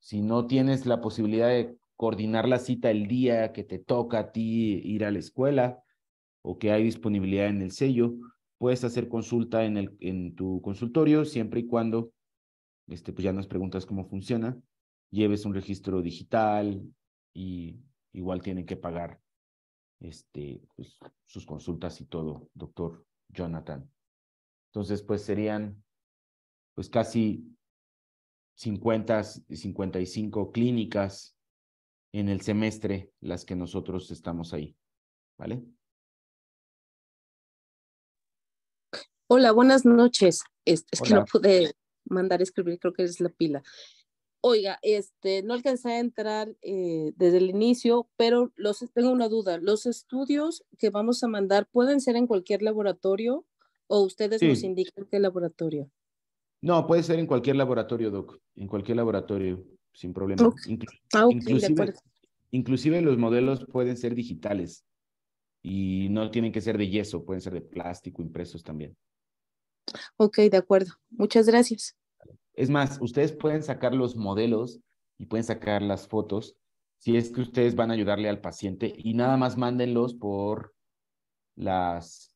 si no tienes la posibilidad de coordinar la cita el día que te toca a ti ir a la escuela, o que hay disponibilidad en el sello, puedes hacer consulta en, el, en tu consultorio siempre y cuando este, pues ya nos preguntas cómo funciona, lleves un registro digital y igual tienen que pagar este, pues, sus consultas y todo, doctor Jonathan. Entonces, pues serían pues casi 50, 55 clínicas en el semestre las que nosotros estamos ahí, ¿vale? Hola, buenas noches. Es, que no pude mandar escribir, creo que es la pila. Oiga, este, no alcancé a entrar eh, desde el inicio, pero los, tengo una duda. ¿Los estudios que vamos a mandar pueden ser en cualquier laboratorio o ustedes nos indican qué laboratorio? No, puede ser en cualquier laboratorio, Doc, en cualquier laboratorio, sin problema. Ah, inclusive los modelos pueden ser digitales y no tienen que ser de yeso, pueden ser de plástico, impresos también. Ok, de acuerdo. Muchas gracias. Es más, ustedes pueden sacar los modelos y pueden sacar las fotos si es que ustedes van a ayudarle al paciente y nada más mándenlos por las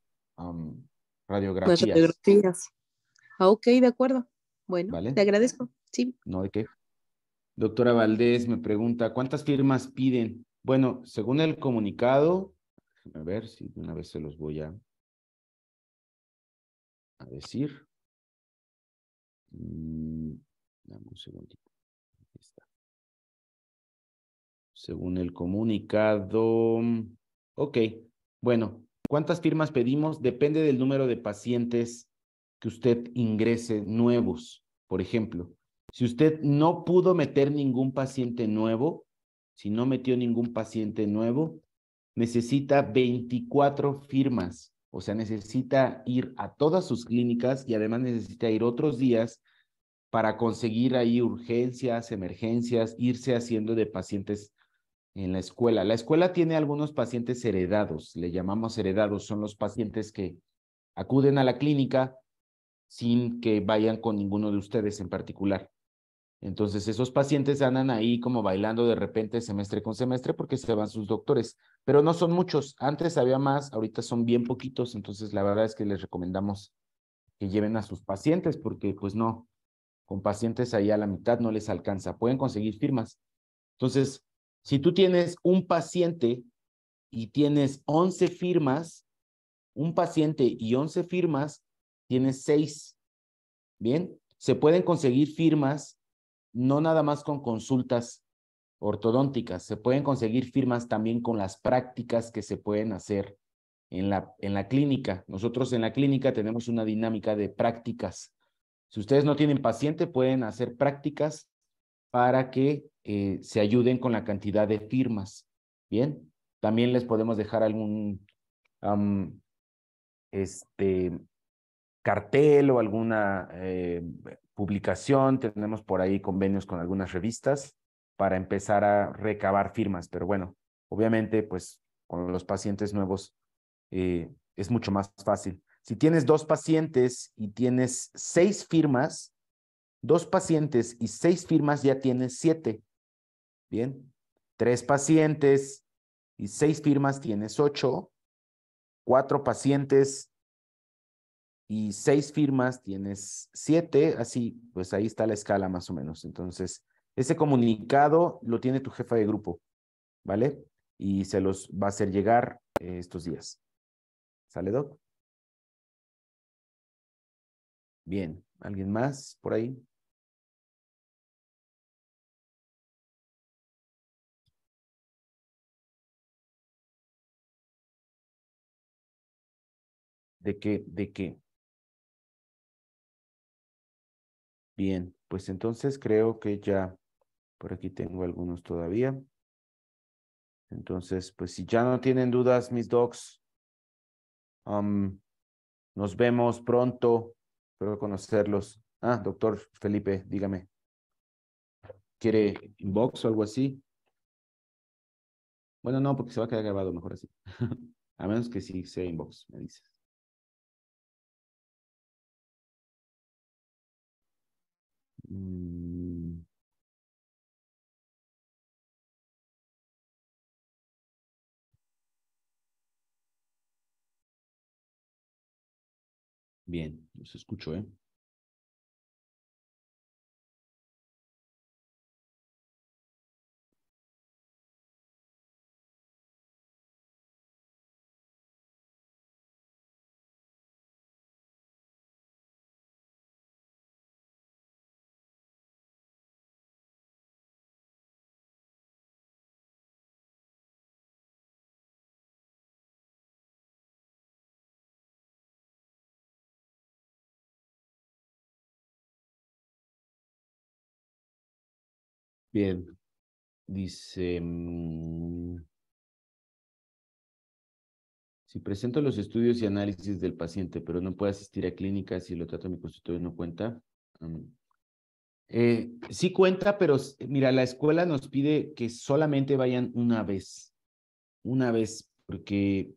radiografías. Ah, ok, de acuerdo. Bueno, te agradezco. Sí. No, ¿de qué? Doctora Valdés me pregunta, ¿cuántas firmas piden? Bueno, según el comunicado, a ver si una vez se los voy a a decir. Mm, un segundito. está. Según el comunicado. Ok, bueno, ¿cuántas firmas pedimos? Depende del número de pacientes que usted ingrese nuevos, por ejemplo. Si usted no pudo meter ningún paciente nuevo, si no metió ningún paciente nuevo, necesita 24 firmas o sea, necesita ir a todas sus clínicas y además necesita ir otros días para conseguir ahí urgencias, emergencias, irse haciendo de pacientes en la escuela. La escuela tiene algunos pacientes heredados, le llamamos heredados, son los pacientes que acuden a la clínica sin que vayan con ninguno de ustedes en particular. Entonces, esos pacientes andan ahí como bailando de repente semestre con semestre porque se van sus doctores pero no son muchos. Antes había más, ahorita son bien poquitos, entonces la verdad es que les recomendamos que lleven a sus pacientes porque pues no, con pacientes ahí a la mitad no les alcanza, pueden conseguir firmas. Entonces, si tú tienes un paciente y tienes 11 firmas, un paciente y 11 firmas, tienes 6. Bien, se pueden conseguir firmas no nada más con consultas ortodónticas. Se pueden conseguir firmas también con las prácticas que se pueden hacer en la, en la clínica. Nosotros en la clínica tenemos una dinámica de prácticas. Si ustedes no tienen paciente, pueden hacer prácticas para que eh, se ayuden con la cantidad de firmas. Bien, también les podemos dejar algún este, cartel o alguna eh, publicación. Tenemos por ahí convenios con algunas revistas para empezar a recabar firmas. Pero bueno, obviamente, pues con los pacientes nuevos eh, es mucho más fácil. Si tienes dos pacientes y tienes seis firmas, dos pacientes y seis firmas ya tienes siete. Bien, tres pacientes y seis firmas tienes ocho, cuatro pacientes y seis firmas tienes siete, así, pues ahí está la escala más o menos. Entonces, ese comunicado lo tiene tu jefa de grupo, ¿vale? Y se los va a hacer llegar eh, estos días. ¿Sale, Doc? Bien, ¿alguien más por ahí? ¿De qué? ¿De qué? Bien, pues entonces creo que ya por aquí tengo algunos todavía. Entonces, pues si ya no tienen dudas, mis docs, um, nos vemos pronto. Espero conocerlos. Ah, doctor Felipe, dígame. ¿Quiere inbox o algo así? Bueno, no, porque se va a quedar grabado mejor así. a menos que sí sea inbox, me dices. Mm. Bien, los escucho, ¿eh? Bien, dice, mm, si presento los estudios y análisis del paciente, pero no puedo asistir a clínicas si lo trato en mi consultorio, ¿no cuenta? Mm. Eh, sí cuenta, pero mira, la escuela nos pide que solamente vayan una vez, una vez, porque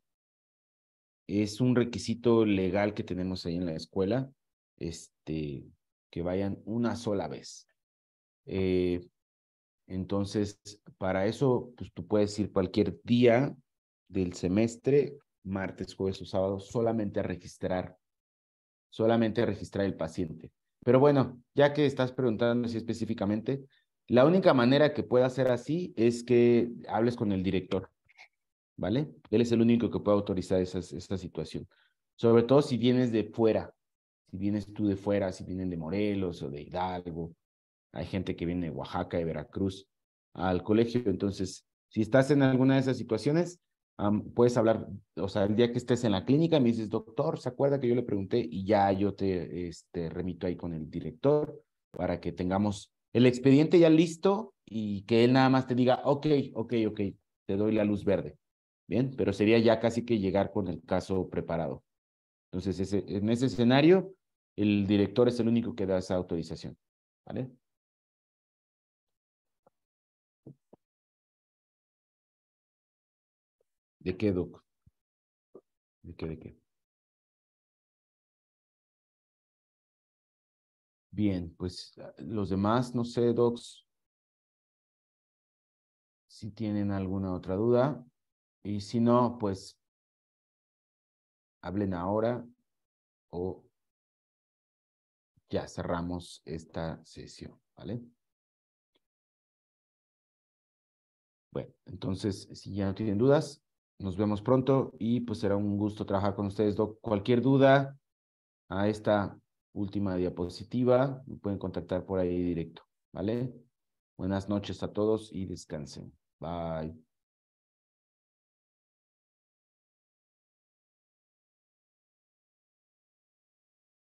es un requisito legal que tenemos ahí en la escuela, este, que vayan una sola vez. Eh, entonces, para eso, pues tú puedes ir cualquier día del semestre, martes, jueves o sábado, solamente a registrar, solamente a registrar el paciente. Pero bueno, ya que estás preguntando así específicamente, la única manera que pueda hacer así es que hables con el director, ¿vale? Él es el único que puede autorizar esta situación. Sobre todo si vienes de fuera, si vienes tú de fuera, si vienen de Morelos o de Hidalgo, hay gente que viene de Oaxaca, de Veracruz al colegio. Entonces, si estás en alguna de esas situaciones, puedes hablar, o sea, el día que estés en la clínica, me dices, doctor, ¿se acuerda que yo le pregunté? Y ya yo te este, remito ahí con el director para que tengamos el expediente ya listo y que él nada más te diga, ok, ok, ok, te doy la luz verde. Bien, pero sería ya casi que llegar con el caso preparado. Entonces, en ese escenario, el director es el único que da esa autorización. ¿Vale? ¿De qué, Doc? ¿De qué, de qué? Bien, pues ah, los demás, no sé, Docs, si tienen alguna otra duda. Y si no, pues hablen ahora o ya cerramos esta sesión, ¿vale? Bueno, entonces, si ya no tienen dudas, nos vemos pronto y pues será un gusto trabajar con ustedes. Cualquier duda a esta última diapositiva, me pueden contactar por ahí directo, ¿vale? Buenas noches a todos y descansen. Bye.